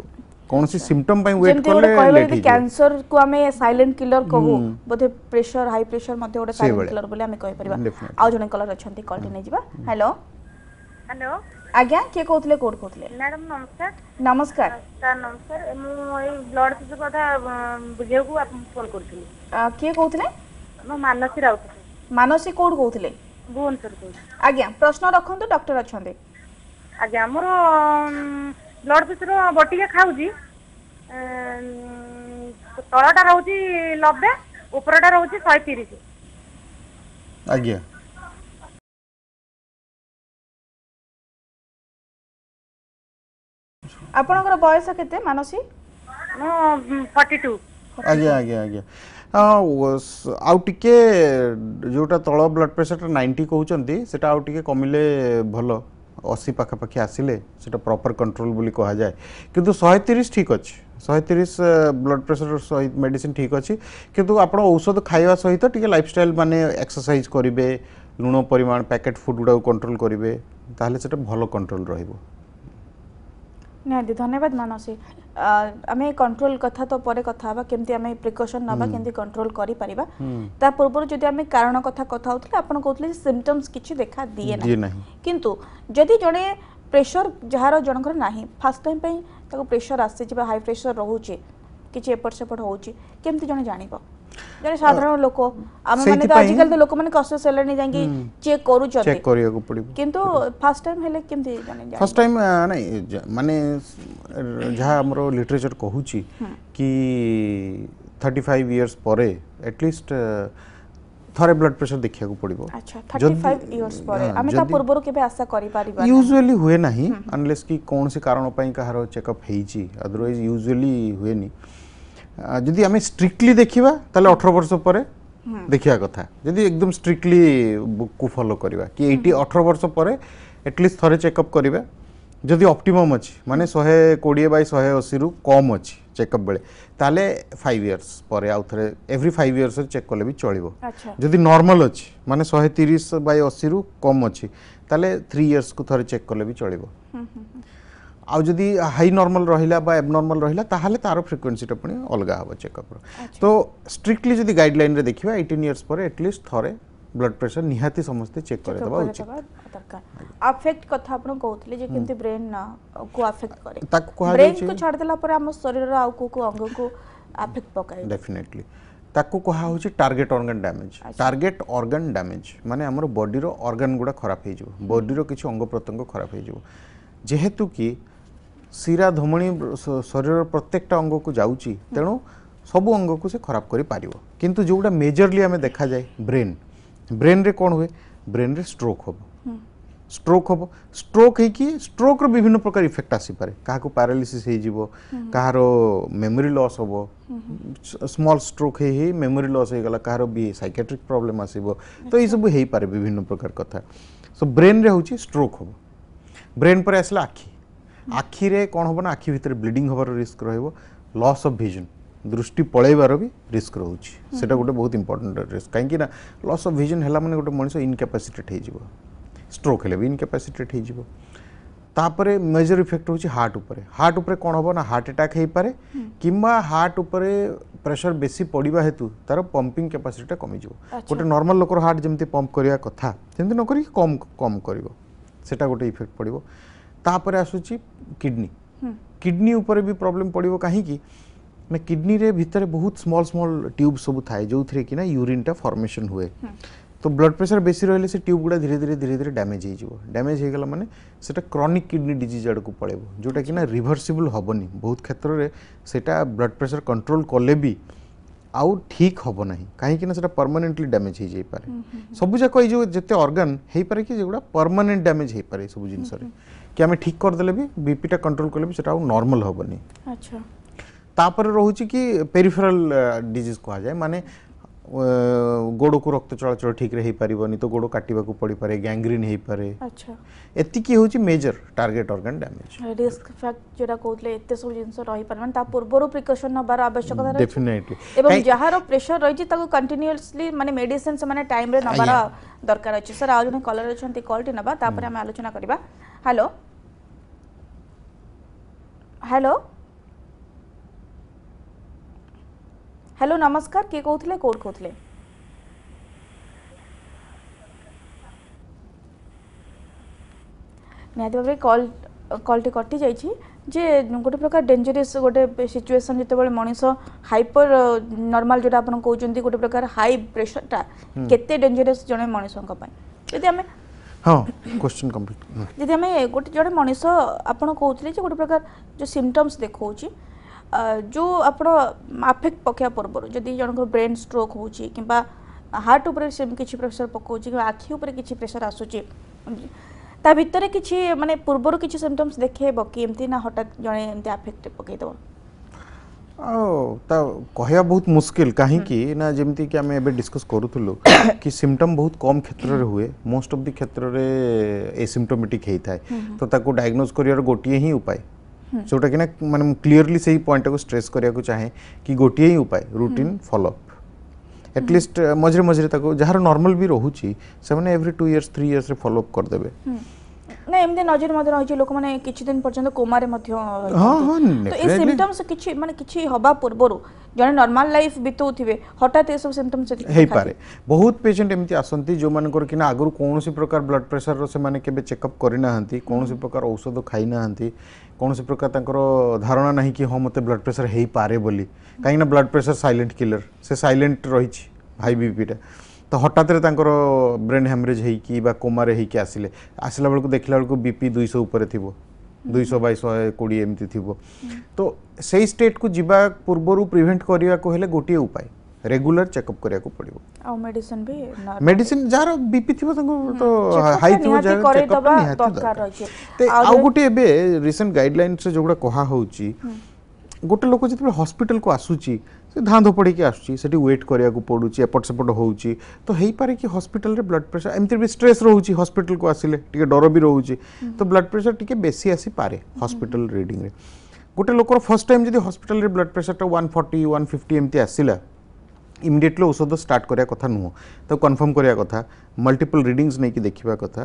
କୌଣସି ସିମ୍ପଟମ୍ ପାଇଁ ୱେଟ୍ କଲେ ଯଦି କ୍ୟାନ୍ସର କୁ ଆମେ ସାଇଲେଣ୍ଟ କିଲର କହୁ ବୋଧେ ପ୍ରେସର ହାଇ ପ୍ରେସର ମଧ୍ୟ ଗୋଟେ ସାଇଲେଣ୍ଟ କିଲର ବୋଲି ଆମେ କହିପାରିବା ଆଉ ଜଣେ କଲର ଅଛନ୍ତି କଲ୍ଟି ନେଇଯିବା ହ୍ୟାଲୋ ହ୍ୟାଲୋ ଆଜ୍ଞା କିଏ କହୁଥିଲେ କୋଉଠୁ କହୁଥିଲେ ମ୍ୟାଡାମ ନମସ୍କାର ନମସ୍କାର ସାର୍ ନମସ୍କାର ମୁଁ ଏଇ ବ୍ଲଡ ପ୍ରେସର କଥା ବୁଝିବାକୁ ଆପଣଙ୍କୁ ଫୋନ କରିଥିଲି କିଏ କହୁଥିଲେ ମୁଁ ମାନସୀ ରାଉତ ମାନସୀ କୋଉଠୁ କହୁଥିଲେ ଭୁବନେଶ୍ୱର କହୁଛି ଆଜ୍ଞା ପ୍ରଶ୍ନ ରଖନ୍ତୁ ଡକ୍ଟର ଅଛନ୍ତି ଆଜ୍ଞା ଆମର ବ୍ଲଡ ପ୍ରେସର ବଟିକା ଖାଉଛି ତଳଟା ରହୁଛି ନବେ ଉପରଟା ରହୁଛି ଶହେ ତିରିଶ ଆଜ୍ଞା ଆପଣଙ୍କର ବୟସ କେତେ ମାନସୀ ଫର୍ଟି ଟୁ ଆଜ୍ଞା ଆଜ୍ଞା ଆଜ୍ଞା ଆଉ ଟିକେ ଯେଉଁଟା ତଳ ବ୍ଲଡ଼ ପ୍ରେସରଟା ନାଇଣ୍ଟି କହୁଛନ୍ତି ସେଟା ଆଉ ଟିକେ କମିଲେ ଭଲ ଅଶୀ ପାଖାପାଖି ଆସିଲେ ସେଟା ପ୍ରପର୍ କଣ୍ଟ୍ରୋଲ ବୋଲି କୁହାଯାଏ କିନ୍ତୁ ଶହେ ତିରିଶ ଠିକ୍ ଅଛି ଶହେ ତିରିଶ ବ୍ଲଡ଼ ପ୍ରେସର ସହିତ ମେଡ଼ିସିନ୍ ଠିକ୍ ଅଛି କିନ୍ତୁ ଆପଣ ଔଷଧ ଖାଇବା ସହିତ ଟିକେ ଲାଇଫଷ୍ଟାଇଲ୍ ମାନେ ଏକ୍ସରସାଇଜ୍ କରିବେ ଲୁଣ ପରିମାଣ ପ୍ୟାକେଟ୍ ଫୁଡ଼୍ ଗୁଡ଼ାକୁ କଣ୍ଟ୍ରୋଲ କରିବେ ତାହେଲେ ସେଟା ଭଲ କଣ୍ଟ୍ରୋଲ ରହିବ ନିହାତି ଧନ୍ୟବାଦ ମାନସୀ ଆମେ କଣ୍ଟ୍ରୋଲ କଥା ତ ପରେ କଥା ହେବା କେମିତି ଆମେ ପ୍ରିକସନ୍ ନେବା କେମିତି କଣ୍ଟ୍ରୋଲ କରିପାରିବା ତା ପୂର୍ବରୁ ଯଦି ଆମେ କାରଣ କଥା କଥା ହେଉଥିଲେ ଆପଣ କହୁଥିଲେ ସିମ୍ପଟମ୍ସ କିଛି ଦେଖା ଦିଏ ନାହିଁ କିନ୍ତୁ ଯଦି ଜଣେ ପ୍ରେସର ଯାହାର ଜଣଙ୍କର ନାହିଁ ଫାର୍ଷ୍ଟ ଟାଇମ୍ ପାଇଁ ତାକୁ ପ୍ରେସର ଆସିଛି ବା ହାଇ ପ୍ରେସର ରହୁଛି କିଛି ଏପଟ ସେପଟ ହେଉଛି କେମିତି ଜଣେ ଜାଣିବ ଜଣେ ସାଧାରଣ ଲୋକ ଆମେମାନେ ତ ଆଜିକାଲି ତ ଲୋକମାନେ କଷ୍ଟ ସେଲାଣି ଯାଇକି ଚେକ୍ କରୁଛନ୍ତି ଚେକ୍ କରିବାକୁ ପଡ଼ିବ କିନ୍ତୁ ଫାର୍ଷ୍ଟ ଟାଇମ୍ ହେଲେ କେମିତି ମାନେ ଫାର୍ଷ୍ଟ ଟାଇମ୍ ନାଇଁ ମାନେ ଯାହା ଆମର ଲିଟରେଚର୍ କହୁଛି କି थर्टी फाइव इयर्स पर एटलिस्ट ଥରେ ବ୍ଲଡ୍ ପ୍ରେସର ଦେଖିବାକୁ ପଡ଼ିବ ୟୁଜୁଆଲି ହୁଏ ନାହିଁ ଅନଲେସ୍ କି କୌଣସି କାରଣ ପାଇଁ କାହାର ଚେକଅପ୍ ହେଇଛି ଅଦରୱାଇଜ୍ ୟୁଜୁଆଲି ହୁଏନି যদি আমি স্ট্রিক্টলি দেখিবা তাহলে অঠর বর্ষ পরে হ্যাঁ। দেখিবা কথা যদি একদম স্ট্রিক্টলি বুককু ফলো করিবা কি এইটি অঠর বর্ষ পরে এটলিস্ট থরে চেকঅপ করিবা যদি অপটিমম অছি মানে শহে কোড়িয়ে বাই শহে অশীরু কম অছি চেকঅপ বেড়ে তাহলে ফাইভ ইয়ার্স পরে আউথরে এভ্রি ফাইভ ইয়ার্স চেক কলে বি চলিব যদি নর্মাল অছি মানে শহে তিরিশ বাই অশীরু কম অছি তাহলে থ্রি ইয়ার্সকু থরে চেক কলে বি চলিব ଆଉ ଯଦି ହାଇ ନର୍ମାଲ୍ ରହିଲା ବା ଏବନର୍ମାଲ୍ ରହିଲା ତାହେଲେ ତାର ଫ୍ରିକ୍ୱେନ୍ସିଟା ପୁଣି ଅଲଗା ହେବ ଚେକଅପ୍ର ତ ଷ୍ଟ୍ରିକ୍ଟଲି ଯଦି ଗାଇଡ଼ଲାଇନ୍ରେ ଦେଖିବା ଏଇଟିନ୍ ଇୟର୍ସ ପରେ ଆଟଲିଷ୍ଟ ଥରେ ବ୍ଲଡ଼ ପ୍ରେସର ନିହାତି ସମସ୍ତେ ଚେକ୍ କରିଦେବା ଉଚିତ ଆଫେକ୍ଟ କଥା ଆପଣ କହୁଥିଲେ ଯେ କେମିତି ବ୍ରେନ୍ କୁ ଆଫେକ୍ଟ କରେ ତାକୁ କୁହାଯାଉଛି ବ୍ରେନ୍ ଛାଡ଼ିଦେଲା ପରେ ଆମ ଶରୀରର ଆଉ କୋଉ କୋଉ ଅଙ୍ଗକୁ ଆଫେକ୍ଟ ପକାଏ ଡେଫିନେଟଲି ତାକୁ କୁହାହେଉଛି target organ damage target organ damage ମାନେ ଆମର ବଡ଼ିର ଅର୍ଗାନ୍ ଗୁଡ଼ା ଖରାପ ହେଇଯିବ ବଡ଼ିର କିଛି ଅଙ୍ଗ ପ୍ରତ୍ୟଙ୍ଗ ଖରାପ ହେଇଯିବ ଯେହେତୁ କି ଶିରା ଧମନୀ ଶରୀରର ପ୍ରତ୍ୟେକଟା ଅଙ୍ଗକୁ ଯାଉଛି ତେଣୁ ସବୁ ଅଙ୍ଗକୁ ସେ ଖରାପ କରିପାରିବ କିନ୍ତୁ ଯେଉଁଟା ମେଜରଲି ଆମେ ଦେଖାଯାଏ ବ୍ରେନ୍ ବ୍ରେନ୍ରେ କ'ଣ ହୁଏ ବ୍ରେନ୍ରେ ଷ୍ଟ୍ରୋକ୍ ହେବ ଷ୍ଟ୍ରୋକ୍ ହେବ ଷ୍ଟ୍ରୋକ୍ ହେଇକି ଷ୍ଟ୍ରୋକ୍ର ବିଭିନ୍ନ ପ୍ରକାର ଇଫେକ୍ଟ ଆସିପାରେ କାହାକୁ ପାରାଲିସିସ୍ ହେଇଯିବ କାହାର ମେମୋରି ଲସ୍ ହେବ ସ୍ମଲ୍ ଷ୍ଟ୍ରୋକ୍ ହେଇ ହେଇ ମେମୋରି ଲସ୍ ହେଇଗଲା କାହାର ବି ସାଇକେଟ୍ରିକ୍ ପ୍ରୋବ୍ଲେମ୍ ଆସିବ ତ ଏଇସବୁ ହେଇପାରେ ବିଭିନ୍ନ ପ୍ରକାର କଥା ସୋ ବ୍ରେନ୍ରେ ହେଉଛି ଷ୍ଟ୍ରୋକ୍ ହେବ ବ୍ରେନ୍ ପରେ ଆସିଲା ଆଖି ଆଖିରେ କ'ଣ ହେବ ନା ଆଖି ଭିତରେ ବ୍ଲିଡ଼ିଂ ହେବାର ରିସ୍କ ରହିବ ଲସ୍ ଅଫ୍ ଭିଜନ୍ ଦୃଷ୍ଟି ପଳାଇବାର ବି ରିସ୍କ ରହୁଛି ସେଇଟା ଗୋଟେ ବହୁତ ଇମ୍ପୋର୍ଟାଣ୍ଟ ରିସ୍କ କାହିଁକି ନା ଲସ୍ ଅଫ୍ ଭିଜନ୍ ହେଲା ମାନେ ଗୋଟେ ମଣିଷ ଇନକାପାସିଟେଟ୍ ହେଇଯିବ ଷ୍ଟ୍ରୋକ୍ ହେଲେ ବି ଇନକାପାସିଟେଟ୍ ହେଇଯିବ ତାପରେ ମେଜର ଇଫେକ୍ଟ ହେଉଛି ହାର୍ଟ ଉପରେ ହାର୍ଟ ଉପରେ କ'ଣ ହେବ ନା ହାର୍ଟ ଆଟାକ୍ ହେଇପାରେ କିମ୍ବା ହାର୍ଟ ଉପରେ ପ୍ରେସର ବେଶୀ ପଡ଼ିବା ହେତୁ ତା'ର ପମ୍ପିଂ କ୍ୟାପାସିଟିଟା କମିଯିବ ଗୋଟେ ନର୍ମାଲ ଲୋକର ହାର୍ଟ ଯେମିତି ପମ୍ପ କରିବା କଥା ସେମିତି ନ କରିକି କମ୍ କମ୍ କରିବ ସେଟା ଗୋଟେ ଇଫେକ୍ଟ ପଡ଼ିବ तापर आसूची किडनी किडनी उपर भी प्रॉब्लम पड़ो कहीं किडनी रे भितर बहुत स्मॉल स्मॉल ट्यूब सब था जो थे कि यूरीन टा फर्मेसन हुए तो ब्लड प्रेशर बेसी रही से ट्यूब गुड़ा धीरे धीरे धीरे धीरे डैमेज हो जाए डैमेज हो गला मैंने से क्रोनिक किडनी डिजीज आड़क पड़े जोटा कि रिभर्सिबुल हेनी बहुत क्षेत्र में सेटा ब्लड प्रेसर कंट्रोल कले भी आउ ठीक हम ना कहीं परमानेंटली डैमेज हो जाए सबूक ये अर्गान हो पारे कि परमानेंट डैमेज हो पारे सब जिनसे କି ଆମେ ଠିକ୍ କରିଦେଲେ ବି ବିପିଟା କଣ୍ଟ୍ରୋଲ କଲେ ବି ସେଟା ଆଉ ନର୍ମାଲ ହେବନି ଆଚ୍ଛା ତାପରେ ରହୁଛି କି ପେରିଫେରାଲ ଡିଜିଜ୍ କୁହାଯାଏ ମାନେ ଗୋଡ଼କୁ ରକ୍ତ ଚଳାଚଳ ଠିକ୍ ହେଇପାରିବନି ତ ଗୋଡ଼ କାଟିବାକୁ ପଡ଼ିପାରେ ଗ୍ୟାଙ୍ଗରିନ୍ ହେଇପାରେ ଏତିକି ହେଉଛି major target organ damage risk fact ଯେଉଁଟା କହୁଥିଲେ ଏତେ ସବୁ ଜିନିଷ ରହିପାରେ ମାନେ ତା ପୂର୍ବରୁ ପ୍ରିକସନ୍ ନେବାର ଆବଶ୍ୟକତା ଡେଫିନେଟଲି ଏବଂ ଯାହାର ପ୍ରେସର ରହିଛି ତାକୁ କଣ୍ଟିନ୍ୟୁଅସଲି ମାନେ ମେଡିସିନ୍ ସେମାନେ ଟାଇମ୍ରେ ନେବାର ଦରକାର ଅଛି ସାର୍ ଆଉ ଜଣେ କଲର୍ ଅଛନ୍ତି କଲ୍ଟି ନେବା ତାପରେ ଆମେ ଆଲୋଚନା କରିବା ହ୍ୟାଲୋ ହ୍ୟାଲୋ হ্যালো নমস্কার কে কହୁଥିଲେ কোর্ট কହୁଥିଲେ ନିହାତି ଭାବରେ କଲ୍ କଲ୍ଟି କଟିଯାଇଛି ଯେ ଗୋଟେ ପ୍ରକାର ଡେଞ୍ଜରିୟସ୍ ଗୋଟେ ସିଚୁଏସନ୍ ଯେତେବେଳେ ମଣିଷ ହାଇପର ନର୍ମାଲ ଯେଉଁଟା ଆପଣ କହୁଛନ୍ତି ଗୋଟେ ପ୍ରକାର ହାଇ ପ୍ରେସରଟା କେତେ ଡେଞ୍ଜରିୟସ୍ ଜଣେ ମଣିଷଙ୍କ ପାଇଁ ଯଦି ଆମେ ହଁ କ୍ୱେଶ୍ଚନ୍ କମ୍ପ୍ଲିଟ୍ ଯଦି ଆମେ ଗୋଟେ ଜଣେ ମଣିଷ ଆପଣ କହୁଥିଲେ ଯେ ଗୋଟେ ପ୍ରକାର ଯେଉଁ ସିମ୍ପଟମ୍ସ ଦେଖାଉଛି जो आप आफेक्ट पकैया पूर्व जदि जन ब्रेन स्ट्रोक हो हार्ट उपर से किसी प्रेसर पकाऊँ आखि किसी प्रेसर आसूँ ता कि मानते पूर्व किसी सिमटम्स देखेब कि हटात जन एम आफेक्ट पकईद कह बहुत मुस्किल कहीं हम्म। जमीक डिस्कस करूँ कि सिमटम बहुत कम क्षेत्र में हुए मोस्ट अफ दि क्षेत्र में एसिमटोमेटिक तो डायग्नोज कर गोटे ही उपाय ଯେଉଁଟାକି ନା ମାନେ ମୁଁ କ୍ଲିଅରଲି ସେଇ ପଏଣ୍ଟଟାକୁ ଷ୍ଟ୍ରେସ୍ କରିବାକୁ ଚାହେଁ କି ଗୋଟିଏ ହିଁ ଉପାୟ ରୁଟିନ୍ ଫଲୋ ଅପ୍ ଆଟଲିଷ୍ଟ ମଝିରେ ମଝିରେ ତାକୁ ଯାହାର ନର୍ମାଲ ବି ରହୁଛି ସେମାନେ ଏଭ୍ରି ଟୁ ଇୟର୍ସ ଥ୍ରୀ ଇୟର୍ସରେ ଫଲୋ ଅପ୍ କରିଦେବେ ନା ଏମିତି ନଜର ମଧ୍ୟ ରହିଛି ଲୋକମାନେ କିଛି ଦିନ ପର୍ଯ୍ୟନ୍ତ କୋମାରେ ମଧ୍ୟ ଏଇ ସିମ୍ପଟମ୍ସ କିଛି ମାନେ କିଛି ହବା ପୂର୍ବରୁ ଜଣେ ନର୍ମାଲ ଲାଇଫ ବିତଉଥିବେ ହଠାତ୍ ଏସବୁ ସିମ୍ପଟମ୍ସ ହେଇପାରେ ବହୁତ ପେସେଣ୍ଟ ଏମିତି ଆସନ୍ତି ଯେଉଁମାନଙ୍କର କିନା ଆଗରୁ କୌଣସି ପ୍ରକାର ବ୍ଲଡ଼ ପ୍ରେସରର ସେମାନେ କେବେ ଚେକଅପ୍ କରିନାହାନ୍ତି କୌଣସି ପ୍ରକାର ଔଷଧ ଖାଇନାହାନ୍ତି କୌଣସି ପ୍ରକାର ତାଙ୍କର ଧାରଣା ନାହିଁ କି ହଁ ମୋତେ ବ୍ଲଡ଼ ପ୍ରେସର ହେଇପାରେ ବୋଲି କାହିଁକିନା ବ୍ଲଡ଼ ପ୍ରେସର ସାଇଲେଣ୍ଟ କିଲର ସେ ସାଇଲେଣ୍ଟ ରହିଛି ହାଇ ବିପିଟା ତ ହଠାତରେ ତାଙ୍କର ବ୍ରେନ୍ ହ୍ୟାମରେଜ୍ ହେଇକି ବା କୋମାରେ ହେଇକି ଆସିଲେ ଆସିଲା ବେଳକୁ ଦେଖିଲା ବେଳକୁ ବିପି ଦୁଇଶହ ଉପରେ ଥିବ ଦୁଇଶହ ବାଇ ଶହେ କୋଡ଼ିଏ ଏମିତି ଥିବ ତ ସେଇ ଷ୍ଟେଟ୍କୁ ଯିବା ପୂର୍ବରୁ ପ୍ରିଭେଣ୍ଟ କରିବାକୁ ହେଲେ ଗୋଟିଏ ଉପାୟ रेगुलर चेकअप करिया को पड़िबो आ मेडिसिन भी मेडिसिन जार बीपी थिबो संग तो हाई तो थिबो जार चेकअप कर दबा दरकार रहछ ते आ गुटे एबे रीसेंट गाइडलाइन से जोगडा कहा होउची गोटे लोक जति हॉस्पिटल को आसुची से धांधो पड़ी के आसुची सेटी वेट करिया को पडुची एपट सेपट होउची तो हेई पारे कि हॉस्पिटल रे ब्लड प्रेशर एमते भी स्ट्रेस रहउची हॉस्पिटल को आसीले टिके डरो भी रहउची तो ब्लड प्रेशर टिके बेसी आसी पारे हॉस्पिटल रीडिंग रे गोटे लोकर फर्स्ट टाइम जदी हॉस्पिटल रे ब्लड प्रेशर टा 140 150 एमते आसीला ইমিডিয়েটলি ଔଷଧ ଷ୍ଟାର୍ଟ କରିବା କଥା ନୁହଁ ତାକୁ କନଫର୍ମ କରିବା କଥା ମଲ୍ଟିପଲ୍ ରିଡ଼ିଙ୍ଗସ୍ ନେଇକି ଦେଖିବା କଥା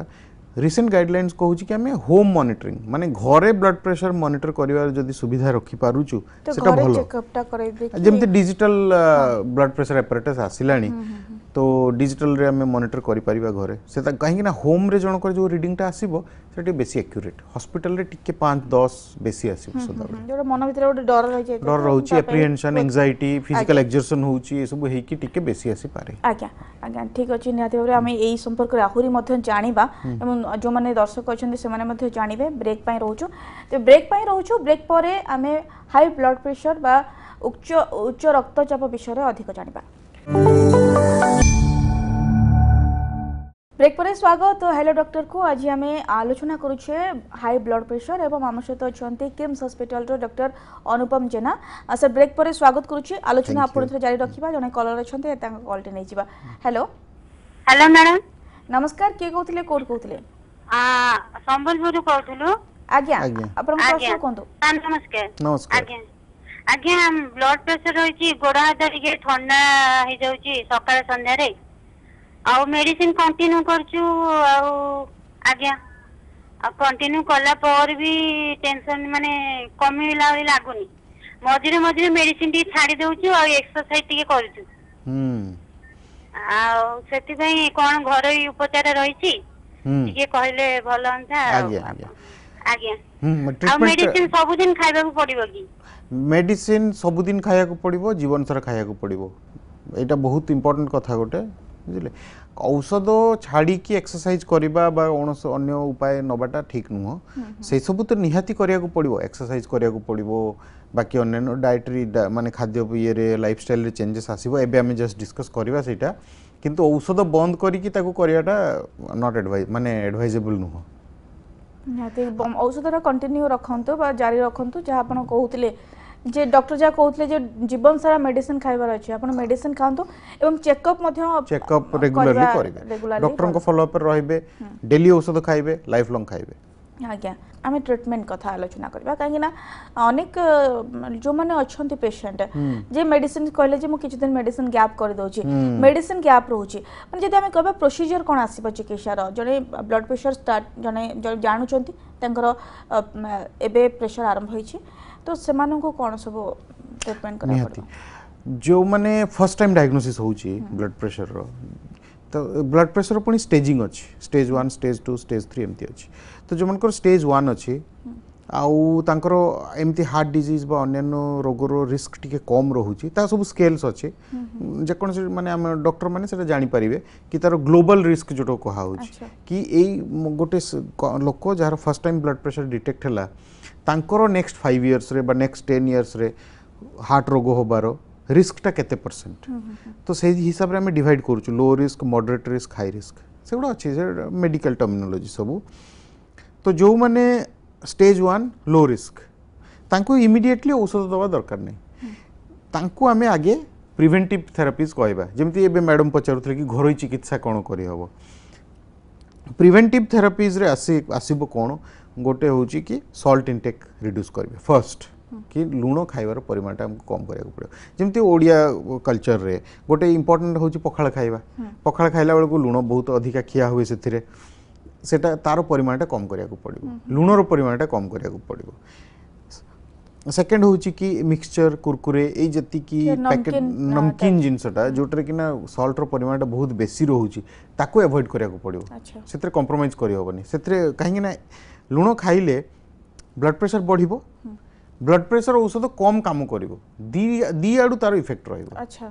ରିସେଣ୍ଟ ଗାଇଡ଼ଲାଇନ୍ସ କହୁଛି କି ଆମେ ହୋମ୍ ମନିଟରିଂ ମାନେ ଘରେ ବ୍ଲଡ୍ ପ୍ରେସର ମନିଟର କରିବାର ଯଦି ସୁବିଧା ରଖିପାରୁଛୁ ସେଟା ଭଲ ଯେମିତି ଡିଜିଟାଲ ବ୍ଲଡ୍ ପ୍ରେସର ଆପରେଟସ୍ ଆସିଲାଣି তো ଡିଜିଟାଲରେ ଆମେ ମନିଟର କରିପାରିବା ଘରେ ସେ ତା କାହିଁକିନା ହୋମ୍ରେ ଜଣଙ୍କର ଯେଉଁ ରିଡିଂଟା ଆସିବ ସେଟା ଟିକେ ବେଶୀ ଆକ୍ୟୁରେଟ୍ ହସ୍ପିଟାଲରେ ଟିକେ ପାଞ୍ଚ ଦଶ ବେଶୀ ଆସିବ ସଦାବେଳେ ମନ ଭିତରେ ଗୋଟେ ଡର ରହିଛି ଡର ରହୁଛି ଆପ୍ରିହେନ୍ସନ୍ ଏଙ୍ଗଜାଇଟି ଫିଜିକାଲ ଏକ୍ସର୍ସନ୍ ହେଉଛି ଏସବୁ ହେଇକି ଟିକେ ବେଶୀ ଆସିପାରେ ଆଜ୍ଞା ଆଜ୍ଞା ଠିକ୍ ଅଛି ନିହାତି ଭାବରେ ଆମେ ଏଇ ସମ୍ପର୍କରେ ଆହୁରି ମଧ୍ୟ ଜାଣିବା ଏବଂ ଯେଉଁମାନେ ଦର୍ଶକ ଅଛନ୍ତି ସେମାନେ ମଧ୍ୟ ଜାଣିବେ ବ୍ରେକ୍ ପାଇଁ ରହୁଛୁ ତ ବ୍ରେକ୍ ପାଇଁ ରହୁଛୁ ବ୍ରେକ୍ ପରେ ଆମେ ହାଇ ବ୍ଲଡ୍ ପ୍ରେସର ବା ଉଚ୍ଚ ଉଚ୍ଚ ରକ୍ତଚାପ ବିଷୟରେ ଅଧିକ ଜାଣିବା ব্রেক পরে স্বাগত হ্যালো ডক্টর কু আজ আমি আলোচনা করুছে হাই ব্লড প্রেসর এবং আমার সহ অনেক কিমস হসপিটালর ডক্টর অনুপম জেনা স্যার ব্রেক পরে স্বাগত করুছি আলোচনা আপনার জারি রাখবা জনে কলর অনেক তাঙ্ক কলটি নিয়ে যা হ্যালো হ্যালো ম্যাডাম নমস্কার কে কৌলে কোড কৌলে সম্বলপুর কৌলু আজ্ঞা আপনার প্রশ্ন কুহতু নমস্কার নমস্কার ଆଜ୍ଞା ବ୍ଲଡ୍ ପ୍ରେସର ରହିଛି ଗୋଡ଼ ହାତ ଟିକେ ଥଣ୍ଡା ହେଇଯାଉଛି ସକାଳ ସନ୍ଧ୍ୟାରେ ଆଉ ମେଡିସିନ କଣ୍ଟିନ୍ୟୁ କରୁଛୁ ଆଉ ଆଜ୍ଞା ଆଉ କଣ୍ଟିନ୍ୟୁ କଲା ପରେ ବି ଟେନସନ୍ ମାନେ କମିଲା ଭଳି ଲାଗୁନି ମଝିରେ ମଝିରେ ମେଡିସିନ ଟିକେ ଛାଡି ଦଉଛୁ ଆଉ ଏକ୍ସରସାଇଜ ଟିକେ କରୁଛୁ ଆଉ ସେଥିପାଇଁ କଣ ଘରୋଇ ଉପଚାର ରହିଛି ଟିକେ କହିଲେ ଭଲ ହୁଅନ୍ତା ଆଜ୍ଞା ଆଉ ମେଡିସିନ ସବୁଦିନ ଖାଇବାକୁ ପଡିବ କି মেডিসিন ସବୁଦିନ ଖାଇବାକୁ ପଡ଼ିବ ଜୀବନସାରା ଖାଇବାକୁ ପଡ଼ିବ ଏଇଟା ବହୁତ ଇମ୍ପୋର୍ଟାଣ୍ଟ କଥା ଗୋଟେ ବୁଝିଲେ ଔଷଧ ଛାଡ଼ିକି ଏକ୍ସରସାଇଜ୍ କରିବା ବା କୌଣସି ଅନ୍ୟ ଉପାୟ ନେବାଟା ଠିକ୍ ନୁହଁ ସେସବୁ ତ ନିହାତି କରିବାକୁ ପଡ଼ିବ ଏକ୍ସରସାଇଜ୍ କରିବାକୁ ପଡ଼ିବ ବାକି ଅନ୍ୟାନ୍ୟ ଡାଏଟରୀ ମାନେ ଖାଦ୍ୟ ଇଏରେ ଲାଇଫଷ୍ଟାଇଲରେ ଚେଞ୍ଜେସ୍ ଆସିବ ଏବେ ଆମେ ଜଷ୍ଟ ଡିସ୍କସ୍ କରିବା ସେଇଟା କିନ୍ତୁ ଔଷଧ ବନ୍ଦ କରିକି ତାକୁ କରିବାଟା ନଟ୍ ଆଡ଼ଭାଇ ମାନେ ଆଡ଼ଭାଇଜେବୁଲ୍ ନୁହଁ ନିହାତି ଔଷଧଟା କଣ୍ଟିନ୍ୟୁ ରଖନ୍ତୁ ବା ଜାରି ରଖନ୍ତୁ ଯାହା ଆପଣ କହୁଥିଲେ जे डॉक्टर जा कहते जे जीवन सारा मेडिसिन खाइबार अछि आपन मेडिसिन खांतो एवं चेकअप मध्ये चेकअप रेगुलरली करबे डॉक्टर को फॉलोअप पर रहबे डेली औषध खाइबे लाइफ लॉन्ग खाइबे आज्ञा आम ट्रीटमेंट कथा आलोचना करवा कहीं अनेक जो मैंने अच्छा पेसेंट जे मेडिसिन कहले जे मुझे मेडिसिन गैप कर करदे मेडिसिन गैप रोचे मैं जब कह प्रोसीजर कौन आस चिकित्सार जड़े ब्लड प्रेशर स्टार्ट जड़े जानूर एबे प्रेशर आरंभ होती তো ସେମାନଙ୍କୁ କ'ଣ ସବୁ ଟ୍ରିଟମେଣ୍ଟ କରିବାକୁ ଯେଉଁମାନେ ଫର୍ଷ୍ଟ ଟାଇମ୍ ଡାଇଗ୍ନୋସିସ୍ ହେଉଛି ବ୍ଲଡ଼୍ ପ୍ରେସରର ତ ବ୍ଲଡ଼ ପ୍ରେସର ପୁଣି ଷ୍ଟେଜିଂ ଅଛି stage one stage two stage three ଏମିତି ଅଛି ତ ଯେଉଁମାନଙ୍କର ଷ୍ଟେଜ୍ ୱାନ୍ ଅଛି ଆଉ ତାଙ୍କର ଏମିତି ହାର୍ଟ ଡିଜିଜ୍ ବା ଅନ୍ୟାନ୍ୟ ରୋଗର ରିସ୍କ ଟିକେ କମ୍ ରହୁଛି ତା ସବୁ ସ୍କେଲ୍ସ ଅଛି ଯେକୌଣସି ମାନେ ଆମ ଡକ୍ଟରମାନେ ସେଇଟା ଜାଣିପାରିବେ କି ତାର ଗ୍ଲୋବାଲ୍ ରିସ୍କ ଯେଉଁଟା କୁହାହେଉଛି କି ଏଇ ଗୋଟେ ଲୋକ ଯାହାର first time blood pressure detect ହେଲା तर next five years next ten years heart रोग हबार रिस्कटा के परसेंट तो से हिसाब से डिड कर लो risk moderate risk high risk से गुड़ा अच्छे मेडिकल टर्मिनोलोजी सब तो जो मैंने stage one low risk immediately औषध दवा दरकार नहीं आम आगे प्रिभेन्टिव थेरापिज कहवा जमी मैडम पचारूल कि घर चिकित्सा कौन करहब प्रिभेन्टिव थेरापिज आसब कौन ଗୋଟେ ହେଉଛି କି ସଲ୍ଟ ଇନଟେକ୍ ରିଡ୍ୟୁସ୍ କରିବେ ଫର୍ଷ୍ଟ କି ଲୁଣ ଖାଇବାର ପରିମାଣଟା ଆମକୁ କମ୍ କରିବାକୁ ପଡ଼ିବ ଯେମିତି ଓଡ଼ିଆ କଲଚରରେ ଗୋଟେ ଇମ୍ପୋର୍ଟାଣ୍ଟ ହେଉଛି ପଖାଳ ଖାଇବା ପଖାଳ ଖାଇଲା ବେଳକୁ ଲୁଣ ବହୁତ ଅଧିକା ଖିଆ ହୁଏ ସେଥିରେ ସେଟା ତାର ପରିମାଣଟା କମ୍ କରିବାକୁ ପଡ଼ିବ ଲୁଣର ପରିମାଣଟା କମ୍ କରିବାକୁ ପଡ଼ିବ ସେକେଣ୍ଡ ହେଉଛି କି ମିକ୍ସଚର କୁରକୁରେ ଏଇ ଯେତିକି ପ୍ୟାକେଟ୍ ନମକିନ୍ ଜିନିଷଟା ଯେଉଁଟାରେ କିନା ସଲ୍ଟର ପରିମାଣଟା ବହୁତ ବେଶୀ ରହୁଛି ତାକୁ ଆଭଏଡ଼ କରିବାକୁ ପଡ଼ିବ ସେଥିରେ କମ୍ପ୍ରମାଇଜ୍ କରିହେବନି ସେଥିରେ କାହିଁକି ନା ଲୁଣ ଖାଇଲେ ବ୍ଲଡ଼ ପ୍ରେସର ବଢ଼ିବ ବ୍ଲଡ଼ ପ୍ରେସର ଔଷଧ କମ୍ କାମ କରିବ ଦି ଦି ଆଡ଼ୁ ତାର ଇଫେକ୍ଟ ରହିବ ଆଚ୍ଛା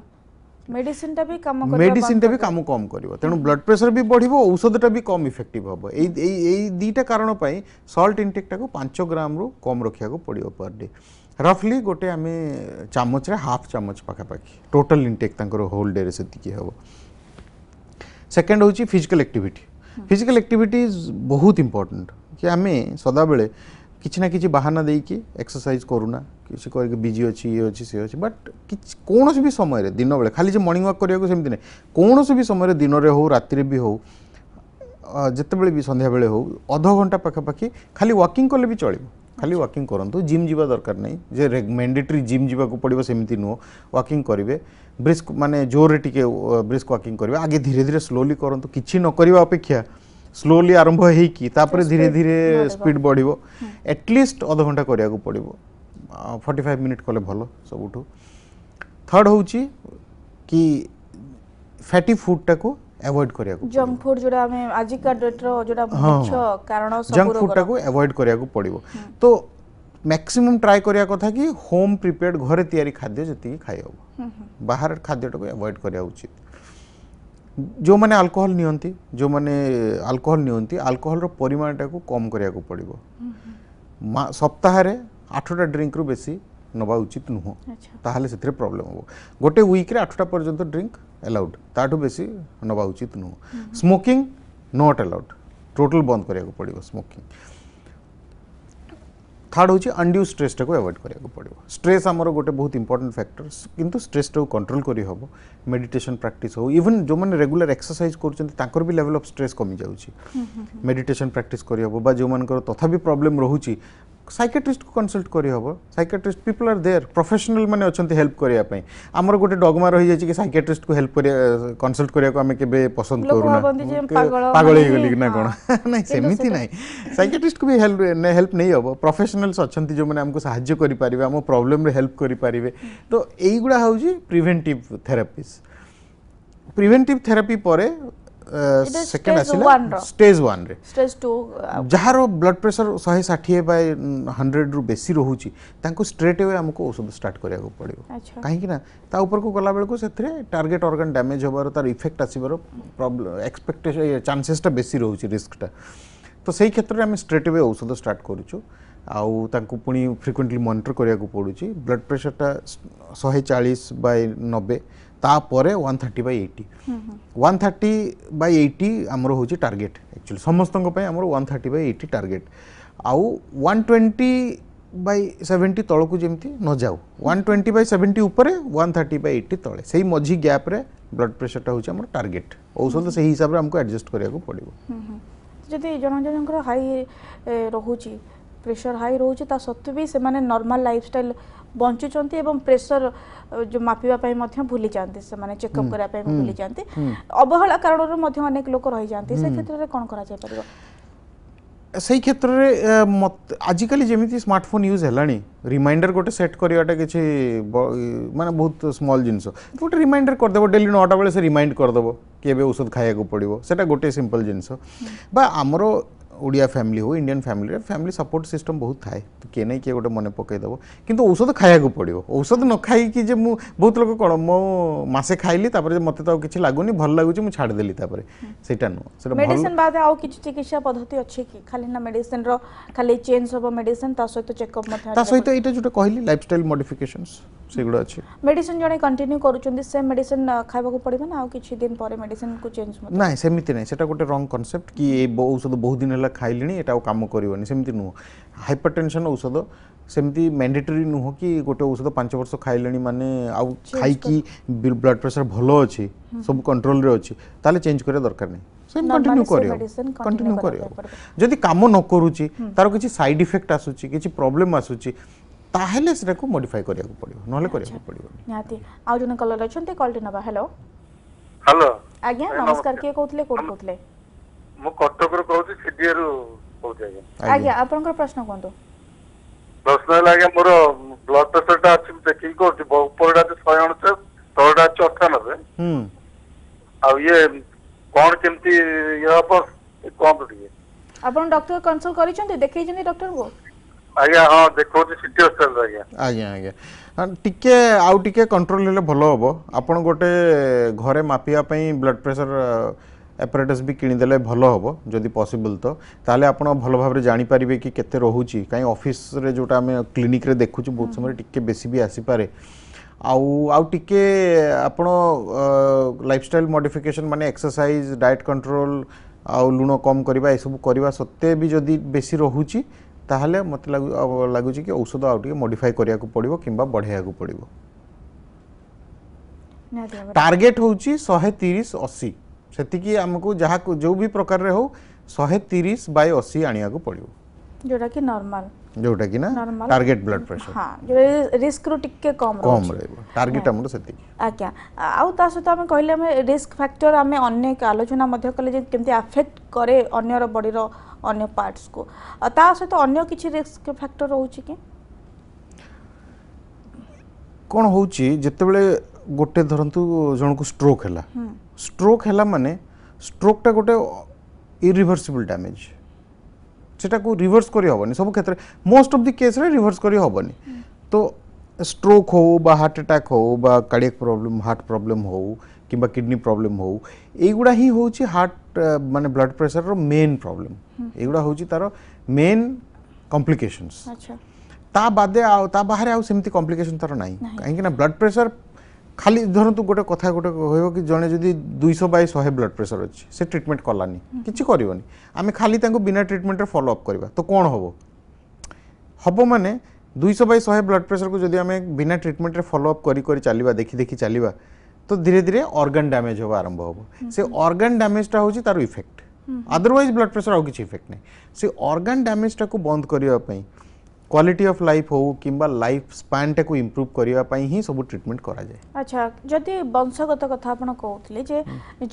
ମେଡିସିନଟା ବି କାମ ମେଡିସିନଟା ବି କାମ କମ୍ କରିବ ତେଣୁ ବ୍ଲଡ଼ ପ୍ରେସର ବି ବଢ଼ିବ ଔଷଧଟା ବି କମ୍ ଇଫେକ୍ଟିଭ ହେବ ଏଇ ଏଇ ଏଇ ଦୁଇଟା କାରଣ ପାଇଁ ସଲ୍ଟ ଇନଟେକ୍ଟାକୁ ପାଞ୍ଚ ଗ୍ରାମରୁ କମ୍ ରଖିବାକୁ ପଡ଼ିବ ପର୍ ଡେ ରଫଲି ଗୋଟେ ଆମେ ଚାମଚରେ ହାଫ୍ ଚାମଚ ପାଖାପାଖି ଟୋଟାଲ ଇନଟେକ୍ ତାଙ୍କର ହୋଲ୍ ଡେରେ ସେତିକି ହେବ ସେକେଣ୍ଡ ହେଉଛି physical activity physical activity is ବହୁତ ଇମ୍ପର୍ଟାଣ୍ଟ କି ଆମେ ସଦାବେଳେ କିଛି ନା କିଛି ବାହାନା ଦେଇକି ଏକ୍ସରସାଇଜ୍ କରୁନା କିଛି କରିକି ବିଜି ଅଛି ଇଏ ଅଛି ସିଏ ଅଛି ବଟ୍ କିଛି କୌଣସି ବି ସମୟରେ ଦିନବେଳେ ଖାଲି ଯେ ମର୍ଣ୍ଣିଂ ୱାକ୍ କରିବାକୁ ସେମିତି ନାହିଁ କୌଣସି ବି ସମୟରେ ଦିନରେ ହେଉ ରାତିରେ ବି ହେଉ ଯେତେବେଳେ ବି ସନ୍ଧ୍ୟାବେଳେ ହେଉ ଅଧଘଣ୍ଟା ପାଖାପାଖି ଖାଲି ୱାକିଂ କଲେ ବି ଚଳିବ ଖାଲି ୱାକିଂ କରନ୍ତୁ ଜିମ୍ ଯିବା ଦରକାର ନାହିଁ ଯେ ମ୍ୟାଣ୍ଡେଟରି ଜିମ୍ ଯିବାକୁ ପଡ଼ିବ ସେମିତି ନୁହଁ ୱାକିଂ କରିବେ ବ୍ରିସ୍କ ମାନେ ଜୋରରେ ଟିକେ ବ୍ରିସ୍କ ୱାକିଂ କରିବେ ଆଗେ ଧୀରେ ଧୀରେ ସ୍ଲୋଲି କରନ୍ତୁ କିଛି ନ କରିବା ଅପେକ୍ଷା ସ୍ଲୋଲି ଆରମ୍ଭ ହେଇକି ତାପରେ ଧୀରେ ଧୀରେ ସ୍ପିଡ୍ ବଢ଼ିବ ଆଟଲିଷ୍ଟ ଅଧଘଣ୍ଟା କରିବାକୁ ପଡ଼ିବ ଫର୍ଟି ଫାଇଭ୍ ମିନିଟ୍ କଲେ ଭଲ ସବୁଠୁ ଥାର୍ଡ ହେଉଛି କି ଫ୍ୟାଟି ଫୁଡ଼ଟାକୁ ଆଭଏଡ୍ କରିବାକୁ ଜଙ୍କ ଫୁଡ୍ ଯୋଉଟା ଆମେ ଆଜିକା ଡେଟ୍ର ଯୋଉଟା ମୁଖ୍ୟ କାରଣ ଜଙ୍କ ଫୁଡ଼ଟାକୁ ଆଭଏଡ୍ କରିବାକୁ ପଡ଼ିବ ତ ମ୍ୟାକ୍ସିମମ୍ ଟ୍ରାଏ କରିବା କଥା କି ହୋମ୍ ପ୍ରିପେୟାର୍ଡ଼ ଘରେ ତିଆରି ଖାଦ୍ୟ ଯେତିକି ଖାଇ ହେବ ବାହାର ଖାଦ୍ୟଟାକୁ ଆଭଏଡ୍ କରିବା ଉଚିତ ଯେଉଁମାନେ ଆଲକୋହଲ ନିଅନ୍ତି ଯେଉଁମାନେ ଆଲକୋହଲ ନିଅନ୍ତି ଆଲକୋହଲର ପରିମାଣଟାକୁ କମ୍ କରିବାକୁ ପଡ଼ିବ ସପ୍ତାହରେ ଆଠଟା ଡ୍ରିଙ୍କରୁ ବେଶୀ ନେବା ଉଚିତ ନୁହଁ ତାହେଲେ ସେଥିରେ ପ୍ରୋବ୍ଲେମ୍ ହେବ ଗୋଟେ ୱିକ୍ରେ ଆଠଟା ପର୍ଯ୍ୟନ୍ତ ଡ୍ରିଙ୍କ ଆଲାଉଡ୍ ତାଠୁ ବେଶୀ ନେବା ଉଚିତ ନୁହଁ ସ୍ମୋକିଂ ନଟ୍ ଆଲାଉଡ୍ ଟୋଟାଲ ବନ୍ଦ କରିବାକୁ ପଡ଼ିବ ସ୍ମୋକିଂ থার্ড হচ্ছে আনডিউ স্ট্রেসটাকে আভয়েড করা পড়ব স্ট্রেস আমার গোটে বহুত ইম্পর্টাট ফ্যাক্টর কিন্তু স্ট্রেসটাকে কন্ট্রোল করে হব মেডিটেসন প্র্যাকটিস হোক ইভেন যে রেগুলার এক্সরসাইজ করছেন তাঁকর বি লেভেল অফ স্ট্রেস কমি যাচ্ছে মেডিটেসন প্র্যাকটিস করে হব বা যে তথাপি প্রোবলেম রয়েছে ସାଇକାଟ୍ରିଷ୍ଟକୁ କନସଲ୍ଟ କରିହେବ psychiatrist people are there professional ମାନେ ଅଛନ୍ତି ହେଲ୍ପ କରିବା ପାଇଁ ଆମର ଗୋଟେ ଡଗମା ରହିଯାଇଛି କି ସାଇକାଟ୍ରିଷ୍ଟକୁ ହେଲ୍ପ କରିବା କନସଲ୍ଟ କରିବାକୁ ଆମେ କେବେ ପସନ୍ଦ କରୁନା ପାଗଳ ହେଇଗଲି ନା କ'ଣ ନାଇଁ ସେମିତି ନାହିଁ ସାଇକାଟ୍ରିଷ୍ଟକୁ ବି ହେଲ୍ପ ହେଲ୍ପ ନେଇହେବ ପ୍ରଫେସନାଲ୍ସ ଅଛନ୍ତି ଯେଉଁମାନେ ଆମକୁ ସାହାଯ୍ୟ କରିପାରିବେ ଆମ ପ୍ରୋବ୍ଲେମ୍ରେ ହେଲ୍ପ କରିପାରିବେ ତ ଏଇଗୁଡ଼ା ହେଉଛି ପ୍ରିଭେଣ୍ଟିଭ୍ ଥେରାପିସ୍ ପ୍ରିଭେଣ୍ଟିଭ୍ ଥେରାପି ପରେ ସେକେଣ୍ଡ ଆସିଲା ଷ୍ଟେଜ୍ ୱାନ୍ରେ ଯାହାର ବ୍ଲଡ଼ ପ୍ରେସର ଶହେ ଷାଠିଏ ବାଇ ହଣ୍ଡ୍ରେଡ଼ରୁ ବେଶୀ ରହୁଛି ତାଙ୍କୁ ଷ୍ଟ୍ରେଟ୍ ୱେ ଆମକୁ ଔଷଧ ଷ୍ଟାର୍ଟ କରିବାକୁ ପଡ଼ିବ କାହିଁକି ନା ତା ଉପରକୁ ଗଲାବେଳକୁ ସେଥିରେ ଟାର୍ଗେଟ୍ ଅର୍ଗାନ୍ ଡ୍ୟାମେଜ୍ ହେବାର ତାର ଇଫେକ୍ଟ ଆସିବାର ଏକ୍ସପେକ୍ଟେସନ୍ ଚାନ୍ସେସ୍ଟା ବେଶୀ ରହୁଛି ରିସ୍କଟା ତ ସେଇ କ୍ଷେତ୍ରରେ ଆମେ ଷ୍ଟ୍ରେଟ୍ ୱେ ଔଷଧ ଷ୍ଟାର୍ଟ କରୁଛୁ ଆଉ ତାଙ୍କୁ ପୁଣି ଫ୍ରିକ୍ୱେଣ୍ଟଲି ମନିଟର କରିବାକୁ ପଡ଼ୁଛି ବ୍ଲଡ଼ ପ୍ରେସରଟା ଶହେ ଚାଳିଶ ବାଇ ନବେ তাপরে one thirty by eighty one thirty by eighty আমার হচ্ছে টার্গেট একচুয়ালি সমস্ত আমার one thirty by eighty target আউ ওয়ান টোয়েন্টি বাই সেভেন্টি তলকু যেমতি ন যাও ওয়ান টোয়েন্টি বাই সেভেন্টি উপরে ওয়ান থার্টি বাই এইটি তলে সেই মঝি গ্যাপ্রে ব্লড প্রেসরটা হচ্ছে আমার টার্গেট ঔষধ সেই হিসাবে আমাকে আডজস্ট করা পড়ব যদি জন জনকর হাই রহুচি প্রেসর হাই রহুচি তা সত্ত্বে বি সেমানে নর্মাল লাইফস্টাইল ବଞ୍ଚୁଛନ୍ତି ଏବଂ ପ୍ରେସର ଯେଉଁ ମାପିବା ପାଇଁ ମଧ୍ୟ ଭୁଲି ଯାଆନ୍ତି ସେମାନେ ଚେକଅପ୍ କରିବା ପାଇଁ ଭୁଲି ଯାଆନ୍ତି ଅବହେଳା କାରଣରୁ ମଧ୍ୟ ଅନେକ ଲୋକ ରହିଯାଆନ୍ତି ସେ କ୍ଷେତ୍ରରେ କ'ଣ କରାଯାଇପାରିବ ସେଇ କ୍ଷେତ୍ରରେ ଆଜିକାଲି ଯେମିତି ସ୍ମାର୍ଟଫୋନ୍ ୟୁଜ୍ ହେଲାଣି ରିମାଇଣ୍ଡର ଗୋଟେ ସେଟ୍ କରିବାଟା କିଛି ମାନେ ବହୁତ ସ୍ମଲ୍ ଜିନିଷ ଗୋଟେ ରିମାଇଣ୍ଡର କରିଦେବ ଡେଲି ନଅଟା ବେଳେ ସେ ରିମାଇଣ୍ଡ କରିଦେବ କି ଏବେ ଔଷଧ ଖାଇବାକୁ ପଡ଼ିବ ସେଇଟା ଗୋଟେ ସିମ୍ପଲ୍ ଜିନିଷ ବା ଆମର ଓଡ଼ିଆ ଫ୍ୟାମିଲି ହଉ ଇଣ୍ଡିଆନ୍ ଫ୍ୟାମିଲିରେ ଫ୍ୟାମିଲି ସପୋର୍ଟ ସିଷ୍ଟମ୍ ବହୁତ ଥାଏ କିଏ ନାଇଁ କିଏ ଗୋଟେ ମନେ ପକାଇଦେବ କିନ୍ତୁ ଔଷଧ ଖାଇବାକୁ ପଡ଼ିବ ଔଷଧ ନ ଖାଇକି ଯେ ମୁଁ ବହୁତ ଲୋକ କ'ଣ ମୁଁ ମାସେ ଖାଇଲି ତାପରେ ମୋତେ ତ ଆଉ କିଛି ଲାଗୁନି ଭଲ ଲାଗୁଛି ମୁଁ ଛାଡ଼ିଦେଲି ତାପରେ ସେଇଟା ନୁହଁ ସେଇଟା ମେଡିସିନ ବାଦ ଆଉ କିଛି ଚିକିତ୍ସା ପଦ୍ଧତି ଅଛି କି ଖାଲି ନା ମେଡିସିନର ଖାଲି ଚେଞ୍ଜ ହେବ ମେଡିସିନ ତା ସହିତ ଚେକଅପ୍ ମଧ୍ୟ ତା ସହିତ ଏଇଟା ଯୋଉଟା କହିଲି ଲାଇଫଷ୍ଟାଇଲ ମଡିଫିକେସନ୍ସ ସେଗୁଡ଼ା ଅଛି ମେଡିସିନ ଜଣେ କଣ୍ଟିନ୍ୟୁ କରୁଛନ୍ତି ସେ ମେଡିସିନ ଖାଇବାକୁ ପଡ଼ିବ ନା ଆଉ କିଛି ଦିନ ପରେ ମେଡିସିନକୁ ଚେଞ୍ଜ ନାଇଁ ସେମିତି ନାହିଁ ସେଟା ଗୋଟେ ରଙ୍ଗ କନସେପ୍ଟ କି ଏ ଔଷଧ ବହୁତ ଦିନ ହେଲା ପିଲା ଖାଇଲେଣି ଏଇଟା ଆଉ କାମ କରିବନି ସେମିତି ନୁହଁ ହାଇପର ଟେନସନ୍ ଔଷଧ ସେମିତି ମ୍ୟାଣ୍ଡେଟୋରୀ ନୁହଁ କି ଗୋଟେ ଔଷଧ ପାଞ୍ଚ ବର୍ଷ ଖାଇଲେଣି ମାନେ ଆଉ ଖାଇକି ବ୍ଲଡ଼ ପ୍ରେସର ଭଲ ଅଛି ସବୁ କଣ୍ଟ୍ରୋଲରେ ଅଛି ତାହେଲେ ଚେଞ୍ଜ କରିବା ଦରକାର ନାହିଁ କଣ୍ଟିନ୍ୟୁ କରିବ କଣ୍ଟିନ୍ୟୁ କରିବ ଯଦି କାମ ନ କରୁଛି ତାର କିଛି ସାଇଡ୍ ଇଫେକ୍ଟ ଆସୁଛି କିଛି ପ୍ରୋବ୍ଲେମ୍ ଆସୁଛି ତାହେଲେ ସେଟାକୁ ମୋଡିଫାଇ କରିବାକୁ ପଡ଼ିବ ନହେଲେ କରିବାକୁ ପଡ଼ିବ ନିହାତି ଆଉ ଜଣେ କଲର୍ ଅଛନ୍ତି କଲ୍ଟି ନେବା ହ୍ୟାଲୋ ହ୍ୟାଲୋ ଆଜ୍ଞା ନମସ୍କାର କିଏ କହୁଥିଲେ କେଉଁଠୁ କହୁଥିଲେ ମୁଁ କଟକରୁ କହୁଛି ସିଡିଏରୁ କହୁଛି ଆଜ୍ଞା ଆଜ୍ଞା ଆପଣଙ୍କର ପ୍ରଶ୍ନ କୁହନ୍ତୁ ପ୍ରଶ୍ନ ହେଲା ଆଜ୍ଞା ମୋର ବ୍ଲଡ ପ୍ରେସରଟା ଅଛି ମୁଁ ଚେକିଂ କରୁଛି ଉପରଟା ଅଛି ଶହେ ଅଣଚାଶ ତଳଟା ଅଛି ଅଠାନବେ ଆଉ ଇଏ କଣ କେମିତି ଇଏ ହବ କୁହନ୍ତୁ ଟିକେ ଆପଣ ଡକ୍ଟର କନସଲ୍ଟ କରିଛନ୍ତି ଦେଖେଇଛନ୍ତି ଡକ୍ଟରଙ୍କୁ ଆଜ୍ଞା ହଁ ଦେଖାଉଛି ସିଟି ହସ୍ପିଟାଲରେ ଆଜ୍ଞା ଆଜ୍ଞା ଆଜ୍ଞା ଟିକେ ଆଉ ଟିକେ କଣ୍ଟ୍ରୋଲ ହେଲେ ଭଲ ହେବ ଆପଣ ଗୋଟେ ଘରେ ମାପିବା ପାଇଁ ବ୍ଲଡ଼ ପ୍ରେସର ଆପାରେଟସ୍ ବି କିଣିଦେଲେ ଭଲ ହେବ ଯଦି ପସିବଲ୍ ତ ତାହେଲେ ଆପଣ ଭଲ ଭାବରେ ଜାଣିପାରିବେ କି କେତେ ରହୁଛି କାହିଁ ଅଫିସରେ ଯେଉଁଟା ଆମେ କ୍ଲିନିକ୍ରେ ଦେଖୁଛୁ ବହୁତ ସମୟରେ ଟିକେ ବେଶୀ ବି ଆସିପାରେ ଆଉ ଆଉ ଟିକେ ଆପଣ ଲାଇଫଷ୍ଟାଇଲ୍ ମଡିଫିକେସନ୍ ମାନେ ଏକ୍ସରସାଇଜ୍ ଡାଏଟ୍ କଣ୍ଟ୍ରୋଲ୍ ଆଉ ଲୁଣ କମ୍ କରିବା ଏସବୁ କରିବା ସତ୍ତ୍ୱେ ବି ଯଦି ବେଶୀ ରହୁଛି ତାହେଲେ ମୋତେ ଲାଗୁଛି କି ଔଷଧ ଆଉ ଟିକେ ମଡିଫାଏ କରିବାକୁ ପଡ଼ିବ କିମ୍ବା ବଢ଼େଇବାକୁ ପଡ଼ିବ ଟାର୍ଗେଟ୍ ହେଉଛି ଶହେ ତିରିଶ ଅଶୀ ସେତିକି ଆମକୁ ଯାହାକୁ ଯେଉଁ ବି ପ୍ରକାରରେ ହେଉ ଶହେ ତିରିଶ ବାଇ ଅଶୀ ଆଣିବାକୁ ପଡ଼ିବ ଯେଉଁଟାକି ନର୍ମାଲ ଯେଉଁଟାକି ନା ଟାର୍ଗେଟ ବ୍ଲଡ୍ ପ୍ରେସର ହଁ ଯେଉଁଟା ରିସ୍କରୁ ଟିକେ କମ୍ କମ୍ ରହିବ ଟାର୍ଗେଟ ଆମର ସେତିକି ଆଜ୍ଞା ଆଉ ତା ସହିତ ଆମେ କହିଲେ ଆମେ ରିସ୍କ ଫ୍ୟାକ୍ଟର ଆମେ ଅନେକ ଆଲୋଚନା ମଧ୍ୟ କଲେ ଯେ କେମିତି ଆଫେକ୍ଟ କରେ ଅନ୍ୟର ବଡ଼ିର ଅନ୍ୟ ପାର୍ଟସକୁ ତା ସହିତ ଅନ୍ୟ କିଛି ରିସ୍କ ଫ୍ୟାକ୍ଟର ରହୁଛି କି କ'ଣ ହେଉଛି ଯେତେବେଳେ ଗୋଟେ ଧରନ୍ତୁ ଜଣକୁ ଷ୍ଟ୍ରୋକ୍ ହେଲା স্ট্রোক ହେଲା ମାନେ স্ট্রোকটা ଗୋଟେ ইরিভর্সিবল ড্যামেজ সেটাକୁ ରିଭର୍ସ କରି ହେବନି ସବୁ କ୍ଷେତ୍ରରେ ମୋଷ୍ଟ ଅଫ୍ ଦି କେସ୍ରେ ରିଭର୍ସ କରି ହେବନି ତ ଷ୍ଟ୍ରୋକ୍ ହେଉ ବା ହାର୍ଟ ଆଟାକ୍ ହେଉ ବା କାର୍ଡ଼ିଆକ୍ ପ୍ରୋବ୍ଲେମ୍ ହାର୍ଟ ପ୍ରୋବ୍ଲେମ୍ ହେଉ କିମ୍ବା କିଡ଼ନୀ ପ୍ରୋବ୍ଲେମ୍ ହେଉ ଏଇଗୁଡ଼ା ହିଁ ହେଉଛି ହାର୍ଟ ମାନେ ବ୍ଲଡ଼ ପ୍ରେସରର ମେନ୍ ପ୍ରୋବ୍ଲେମ୍ ଏଇଗୁଡ଼ା ହେଉଛି ତା'ର ମେନ୍ କମ୍ପ୍ଲିକେସନ୍ସ ତା ବାଦେ ଆଉ ତା ବାହାରେ ଆଉ ସେମିତି କମ୍ପ୍ଲିକେସନ୍ ତା'ର ନାହିଁ କାହିଁକିନା ବ୍ଲଡ଼ ପ୍ରେସର ଖାଲି ଧରନ୍ତୁ ଗୋଟେ କଥା ଗୋଟେ କହିବ କି ଜଣେ ଯଦି ଦୁଇଶହ ବାଇ ଶହେ ବ୍ଲଡ୍ ପ୍ରେସର ଅଛି ସେ ଟ୍ରିଟମେଣ୍ଟ କଲାନି କିଛି କରିବନି ଆମେ ଖାଲି ତାଙ୍କୁ ବିନା ଟ୍ରିଟମେଣ୍ଟରେ ଫଲୋ ଅପ୍ କରିବା ତ କ'ଣ ହେବ ହେବ ମାନେ ଦୁଇଶହ ବାଇ ଶହେ ବ୍ଲଡ୍ ପ୍ରେସରକୁ ଯଦି ଆମେ ବିନା ଟ୍ରିଟମେଣ୍ଟରେ ଫଲୋ ଅପ୍ କରି କରି ଚାଲିବା ଦେଖି ଦେଖି ଚାଲିବା ତ ଧୀରେ ଧୀରେ ଅର୍ଗାନ୍ ଡ୍ୟାମେଜ୍ ହେବା ଆରମ୍ଭ ହେବ ସେ ଅର୍ଗାନ୍ ଡ୍ୟାମେଜ୍ଟା ହେଉଛି ତା'ର ଇଫେକ୍ଟ ଅଦରୱାଇଜ୍ ବ୍ଲଡ୍ ପ୍ରେସର ଆଉ କିଛି ଇଫେକ୍ଟ ନାହିଁ ସେ ଅର୍ଗାନ୍ ଡ୍ୟାମେଜ୍ଟାକୁ ବନ୍ଦ କରିବା ପାଇଁ क्वालिटी ऑफ लाइफ हो किंबा लाइफ स्पैन टाकु इम्प्रूव करिवा पई ही सब ट्रीटमेंट करा जाए अच्छा जदि वंशगत कथा आपण कहउतले जे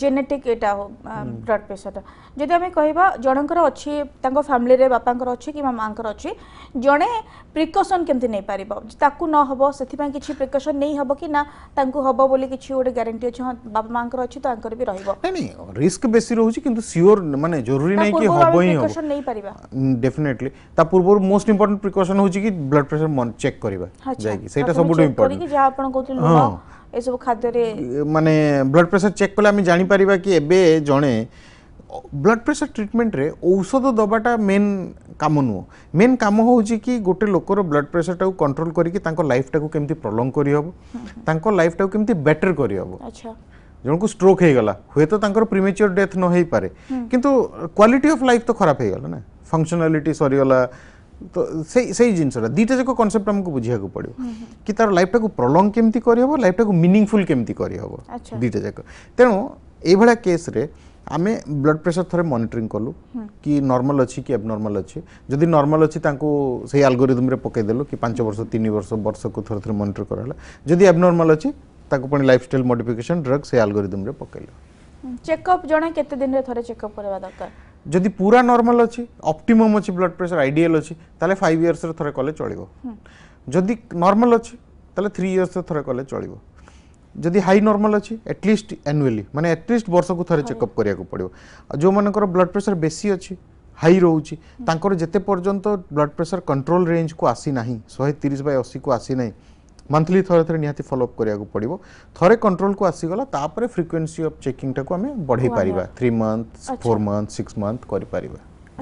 जेनेटिक एटा हो ब्लड प्रेशर जदि हमें कहबा जणकर अछि तांको फैमिली रे बापांकर अछि कि मामांकर अछि जणे प्रिकॉशन केमति नै पारिबो ताकु न हबो सेति पई किछि प्रिकॉशन नै हबो कि ना तांको हबो बोली किछि ओडे गारंटी अछि बापा मांकर अछि तांकर भी रहइबो नै नै रिस्क बेसी रहउछि किंतु श्योर माने जरूरी नै कि हबो ही हबो डेफिनेटली ता पूर्व मोस्ट इंपोर्टेंट प्रिकॉशन ସଲ୍ୟୁସନ୍ ହେଉଛି କି ବ୍ଲଡ୍ ପ୍ରେସର ଚେକ୍ କରିବା ଯାଇକି ସେଇଟା ସବୁଠୁ ଇମ୍ପୋର୍ଟାଣ୍ଟ ଯାହା ଆପଣ କହୁଛନ୍ତି ହଁ ଏସବୁ ଖାଦ୍ୟରେ ମାନେ ବ୍ଲଡ୍ ପ୍ରେସର ଚେକ୍ କଲେ ଆମେ ଜାଣିପାରିବା କି ଏବେ ଜଣେ ବ୍ଲଡ୍ ପ୍ରେସର ଟ୍ରିଟମେଣ୍ଟରେ ଔଷଧ ଦେବାଟା ମେନ୍ କାମ ନୁହଁ ମେନ୍ କାମ ହେଉଛି କି ଗୋଟେ ଲୋକର ବ୍ଲଡ୍ ପ୍ରେସରଟାକୁ କଣ୍ଟ୍ରୋଲ କରିକି ତାଙ୍କ ଲାଇଫ୍ଟାକୁ କେମିତି ପ୍ରଲଙ୍ଗ କରିହେବ ତାଙ୍କ ଲାଇଫ୍ଟାକୁ କେମିତି ବେଟର କରିହେବ ଜଣକୁ ଷ୍ଟ୍ରୋକ୍ ହେଇଗଲା ହୁଏତ ତାଙ୍କର ପ୍ରିମେଚର୍ ଡେଥ୍ ନ ହେଇପାରେ କିନ୍ତୁ କ୍ୱାଲିଟି ଅଫ୍ ଲାଇଫ୍ ତ ଖରାପ ହେଇଗଲା ନା ଫଙ୍କସନାଲିଟି ସରିଗଲା ତ ସେଇ ସେଇ ଜିନିଷଟା ଦୁଇଟା ଯାକ କନସେପ୍ଟ ଆମକୁ ବୁଝିବାକୁ ପଡ଼ିବ କି ତାର ଲାଇଫ୍ଟାକୁ ପ୍ରଲଙ୍ଗ କେମିତି କରିହେବ ଲାଇଫ୍ଟାକୁ ମିନିଂଫୁଲ୍ କେମିତି କରିହେବ ଦୁଇଟା ଯାକ ତେଣୁ ଏଇଭଳିଆ କେସ୍ରେ ଆମେ ବ୍ଲଡ଼ ପ୍ରେସର ଥରେ ମନିଟରିଂ କଲୁ କି ନର୍ମାଲ ଅଛି କି ଆବନର୍ମାଲ ଅଛି ଯଦି ନର୍ମାଲ ଅଛି ତାଙ୍କୁ ସେଇ ଆଲଗୋରିଦମରେ ପକାଇଦେଲୁ କି ପାଞ୍ଚ ବର୍ଷ ତିନି ବର୍ଷ ବର୍ଷକୁ ଥରେ ଥରେ ମନିଟର କରାହେଲା ଯଦି ଆବନର୍ମାଲ ଅଛି ତାକୁ ପୁଣି ଲାଇଫଷ୍ଟାଇଲ୍ ମଡିଫିକେସନ୍ ଡ୍ରଗ୍ ସେ ଆଲଗୋରିଦମରେ ପକାଇଲୁ ଚେକଅପ୍ ଜଣେ କେତେ ଦିନରେ ଥରେ ଚେକଅପ୍ କରିବା ଦରକାର যদি ପୁରା ନର୍ମାଲ୍ ଅଛି ଅପ୍ଟିମମ୍ ଅଛି ବ୍ଲଡ୍ ପ୍ରେସର ଆଇଡ଼ିଆଲ୍ ଅଛି ତାହେଲେ ଫାଇଭ୍ ଇୟର୍ସରେ ଥରେ କଲେ ଚଳିବ ଯଦି ନର୍ମାଲ୍ ଅଛି ତାହେଲେ ଥ୍ରୀ ଇୟର୍ସରେ ଥରେ କଲେ ଚଳିବ ଯଦି ହାଇ ନର୍ମାଲ୍ ଅଛି ଆଟଲିଷ୍ଟ ଆନୁଆଲି ମାନେ ଆଟଲିଷ୍ଟ ବର୍ଷକୁ ଥରେ ଚେକଅପ୍ କରିବାକୁ ପଡ଼ିବ ଆଉ ଯେଉଁମାନଙ୍କର ବ୍ଲଡ୍ ପ୍ରେସର ବେଶୀ ଅଛି ହାଇ ରହୁଛି ତାଙ୍କର ଯେତେ ପର୍ଯ୍ୟନ୍ତ ବ୍ଲଡ୍ ପ୍ରେସର କଣ୍ଟ୍ରୋଲ ରେଞ୍ଜକୁ ଆସିନାହିଁ ଶହେ ତିରିଶ ବାଇ ଅଶୀକୁ ଆସିନାହିଁ ମନ୍ଥଲି ଥରେ ଥରେ ନିହାତି ଫଲୋଅପ୍ କରିବାକୁ ପଡ଼ିବ ଥରେ କଣ୍ଟ୍ରୋଲକୁ ଆସିଗଲା ତାପରେ ଫ୍ରିକ୍ୱେନ୍ସି ଅଫ୍ ଚେକିଂଟାକୁ ଆମେ ବଢ଼େଇ ପାରିବା three month four month six month କରିପାରିବା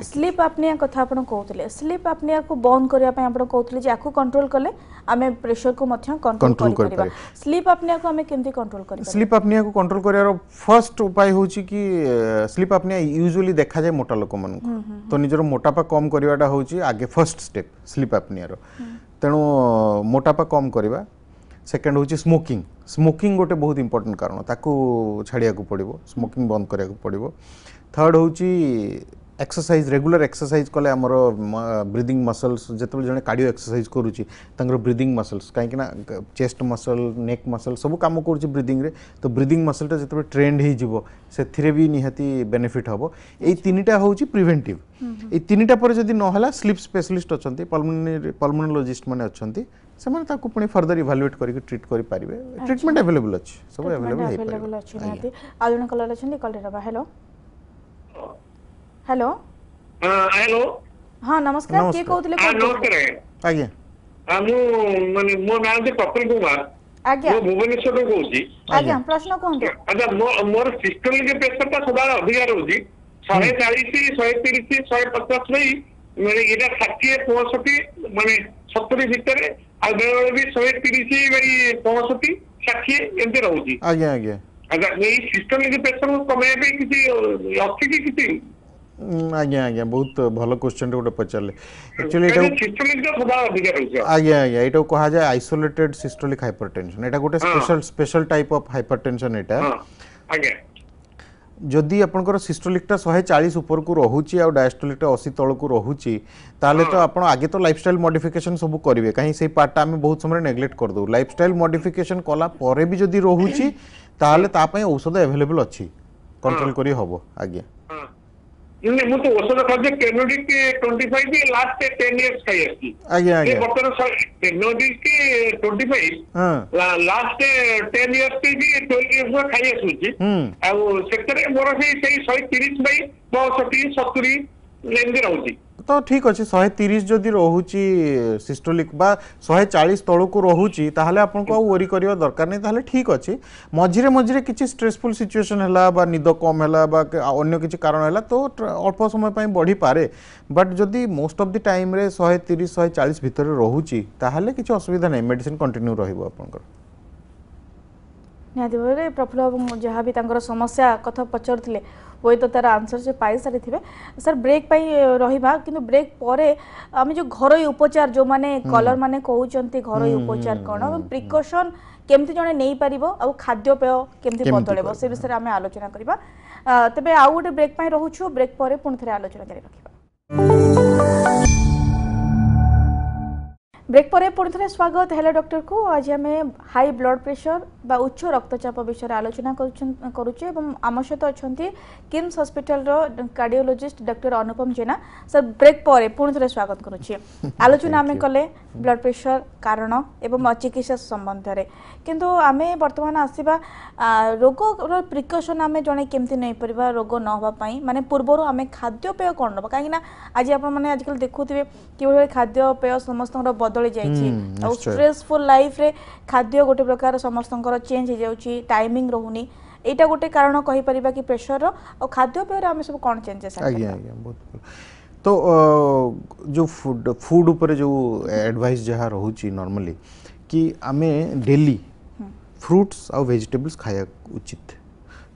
ସ୍ଲିପ୍ ଆପନିଆ କଥା ଆପଣ କହୁଥିଲେ ସ୍ଲିପ୍ ଆପନିଆକୁ ବନ୍ଦ କରିବା ପାଇଁ ଆପଣ କହୁଥିଲେ ଯେ ଆକୁ କଣ୍ଟ୍ରୋଲ କଲେ ଆମେ ପ୍ରେସରକୁ ମଧ୍ୟ କଣ୍ଟ୍ରୋଲ କରିପାରିବା ସ୍ଲିପ୍ ଆପନିଆକୁ ଆମେ କେମିତି କଣ୍ଟ୍ରୋଲ କରିବା ସ୍ଲିପ୍ ଆପନିଆକୁ କଣ୍ଟ୍ରୋଲ କରିବାର ଫର୍ଷ୍ଟ ଉପାୟ ହେଉଛି କି ସ୍ଲିପ୍ ଆପନିଆ ୟୁଜୁଆଲି ଦେଖାଯାଏ ମୋଟା ଲୋକମାନଙ୍କୁ ତ ନିଜର ମୋଟାପା କମ୍ କରିବାଟା ହେଉଛି ଆଗେ ଫର୍ଷ୍ଟ ଷ୍ଟେପ୍ ସ୍ଲିପ୍ ଆପନିଆର ତେଣୁ ମୋଟାପା କମ୍ କରିବା ସେକେଣ୍ଡ ହେଉଛି ସ୍ମୋକିଂ ସ୍ମୋକିଂ ଗୋଟେ ବହୁତ ଇମ୍ପୋର୍ଟାଣ୍ଟ କାରଣ ତାକୁ ଛାଡ଼ିବାକୁ ପଡ଼ିବ ସ୍ମୋକିଂ ବନ୍ଦ କରିବାକୁ ପଡ଼ିବ ଥାର୍ଡ଼ ହେଉଛି एक्सरसाइज रेगुलर एक्सरसाइज कले आमर ब्रिदिंग मसल्स जो जन कार्डियो एक्सरसाइज कर ब्रिदिंग मसल्स कहीं चेस्ट मसल नेक मसल सब कम कर ब्रिदिंग तो ब्रिदिंग मसलटा जो ट्रेंड होती भी निहाती बेनिफिट हम यही तीन टा हूँ प्रिभेन्ट এই তিনটা পরে যদি নহলা স্লিপ স্পেশালিস্ট অনেক পলমোনোলোজিষ্ট মানে অনেক ସେମାନେ ତାକୁ ପୁଣି ଫର୍ଦର ଇଭାଲୁଏଟ୍ କରିକି ଟ୍ରିଟ୍ କରିପାରିବେ ଟ୍ରିଟମେଣ୍ଟ ଆଭେଲେବୁଲ୍ ଅଛି ସବୁ ଆଭେଲେବୁଲ୍ ହେଇପାରିବ ଆଉ ଜଣେ କଲର୍ ଅଛନ୍ତି କଲର୍ ହେବା ହ୍ୟାଲୋ हेलो हेलो हाँ, हाँ नमस्कार के कहते हैं नमस्कार आगे आमु माने मो नाम से पप्पल कुमार आगे भुवनेश्वर को कहू छी आगे प्रश्न कोन अच्छा मो मोर सिस्टम के प्रेशर का सदा अधिकार हो छी 140 130 150 नहीं माने इटा 60 65 माने 70 भीतर आ बेले भी 130 भई 65 साखिए एंते रहू छी आ अगर नहीं सिस्टम में जो प्रेशर ଆଜ୍ଞା ଆଜ୍ଞା ବହୁତ ଭଲ କ୍ୱେଶ୍ଚନଟେ ଗୋଟେ ପଚାରିଲେ ଆକ୍ଚୁଆଲି ଏଇଟା ଆଜ୍ଞା ଆଜ୍ଞା ଏଇଟାକୁ କୁହାଯାଏ ଆଇସୋଲେଟେଡ୍ ସିଷ୍ଟୋଲିକ୍ ହାଇପର ଟେନସନ୍ ଏଇଟା ଗୋଟେ special special type of hypertension ଏଇଟା ଆଜ୍ଞା ଯଦି ଆପଣଙ୍କର ସିଷ୍ଟୋଲିକ୍ଟା ଶହେ ଚାଳିଶ ଉପରକୁ ରହୁଛି ଆଉ ଡାଏଷ୍ଟୋଲିକ୍ଟା ଅଶୀ ତଳକୁ ରହୁଛି ତାହେଲେ ତ ଆପଣ ଆଗେ ତ ଲାଇଫଷ୍ଟାଇଲ୍ ମଡିଫିକେସନ୍ ସବୁ କରିବେ କାହିଁକି ସେଇ ପାର୍ଟଟା ଆମେ ବହୁତ ସମୟ ନେଗ୍ଲେକ୍ଟ କରିଦେଉ ଲାଇଫଷ୍ଟାଇଲ୍ ମଡିଫିକେସନ୍ କଲା ପରେ ବି ଯଦି ରହୁଛି ତାହେଲେ ତା ପାଇଁ ଔଷଧ ଆଭେଲେବଲ୍ ଅଛି କଣ୍ଟ୍ରୋଲ କରି ହେବ ଆଜ୍ଞା ମୁଁ ତ ଔଷଧ ଖାଉଛି ଟେନୋଡିକ୍ twenty five last ten years ଖାଇ ଆସିଛି ବର୍ତ୍ତମାନ ଟେନୋଡିକ୍ twenty five last ten years କି ଟ୍ୱେଲ୍ଭ ଇୟର୍ସ ଖାଇ ଆସୁଛି ଆଉ ସେଥିରେ ମୋର ସେଇ ସେଇ ଶହେ ତିରିଶ ବାଇ ପଞ୍ଚଷଠି ସତୁରି तो ठीक अच्छे शहे तीस जदि रोचे सिस्टोलिक शहे चालीस तल को रोचे तेल आपको ओरी कर दरकार नहीं ठीक अच्छे मझे मझे किसी स्ट्रेसफुल सिचुएसन निद कम है कारण है तो अल्प समय बढ़ी पारे बट जदि मोस्ट अफ दि टाइम शहे तीस शहे चालीस भितर रोचे किसी असुविधा नहीं मेडिसीन कंटिन्यू रहा निहाती भाव प्रफुल्ल बाबू जहाँ भी समस्या कथ पचारू ହୁଏତ ତାର ଆନ୍ସର ସେ ପାଇସାରିଥିବେ ସାର୍ ବ୍ରେକ୍ ପାଇଁ ରହିବା କିନ୍ତୁ ବ୍ରେକ୍ ପରେ ଆମେ ଯେଉଁ ଘରୋଇ ଉପଚାର ଯେଉଁମାନେ କଲର୍ ମାନେ କହୁଛନ୍ତି ଘରୋଇ ଉପଚାର କ'ଣ ପ୍ରିକସନ୍ କେମିତି ଜଣେ ନେଇପାରିବ ଆଉ ଖାଦ୍ୟପେୟ କେମିତି ବଦଳେଇବ ସେ ବିଷୟରେ ଆମେ ଆଲୋଚନା କରିବା ତେବେ ଆଉ ଗୋଟେ ବ୍ରେକ୍ ପାଇଁ ରହୁଛୁ ବ୍ରେକ୍ ପରେ ପୁଣି ଥରେ ଆଲୋଚନା ଜାରି ରଖିବା ବ୍ରେକ୍ ପରେ ପୁଣି ଥରେ ସ୍ୱାଗତ ହେଲା ଡକ୍ଟରକୁ ଆଜି ଆମେ ହାଇ ବ୍ଲଡ୍ ପ୍ରେସର ବା ଉଚ୍ଚ ରକ୍ତଚାପ ବିଷୟରେ ଆଲୋଚନା କରୁଛୁ ଏବଂ ଆମ ସହିତ ଅଛନ୍ତି କିମ୍ସ ହସ୍ପିଟାଲର cardiologist doctor Anupam Jena sir break ପରେ ପୁଣି ଥରେ ସ୍ୱାଗତ କରୁଛି ଆଲୋଚନା ଆମେ କଲେ ବ୍ଲଡ୍ ପ୍ରେସର କାରଣ ଏବଂ ଚିକିତ୍ସା ସମ୍ବନ୍ଧରେ କିନ୍ତୁ ଆମେ ବର୍ତ୍ତମାନ ଆସିବା ରୋଗର ପ୍ରିକସନ୍ ଆମେ ଜଣେ କେମିତି ନେଇପାରିବା ରୋଗ ନ ହେବା ପାଇଁ ମାନେ ପୂର୍ବରୁ ଆମେ ଖାଦ୍ୟପେୟ କ'ଣ ନେବା କାହିଁକିନା ଆଜି ଆପଣମାନେ ଆଜିକାଲି ଦେଖୁଥିବେ କିଭଳି ଖାଦ୍ୟପେୟ ସମସ୍ତଙ୍କର बदली जाइए स्ट्रेसफुल लाइफ खाद्य गोटे प्रकार समस्त चेंज हो जाए टाइमिंग रोनी यहाँ गोटे कारण कहीपर कि प्रेसर और खाद्यपेय सब कौन चेंजेस तो जो फूड फूड उपर जो एडवाइस जहाँ रोच नॉर्मली कि आमे डेली फ्रूट्स आउ वेजिटेबल्स खाया उचित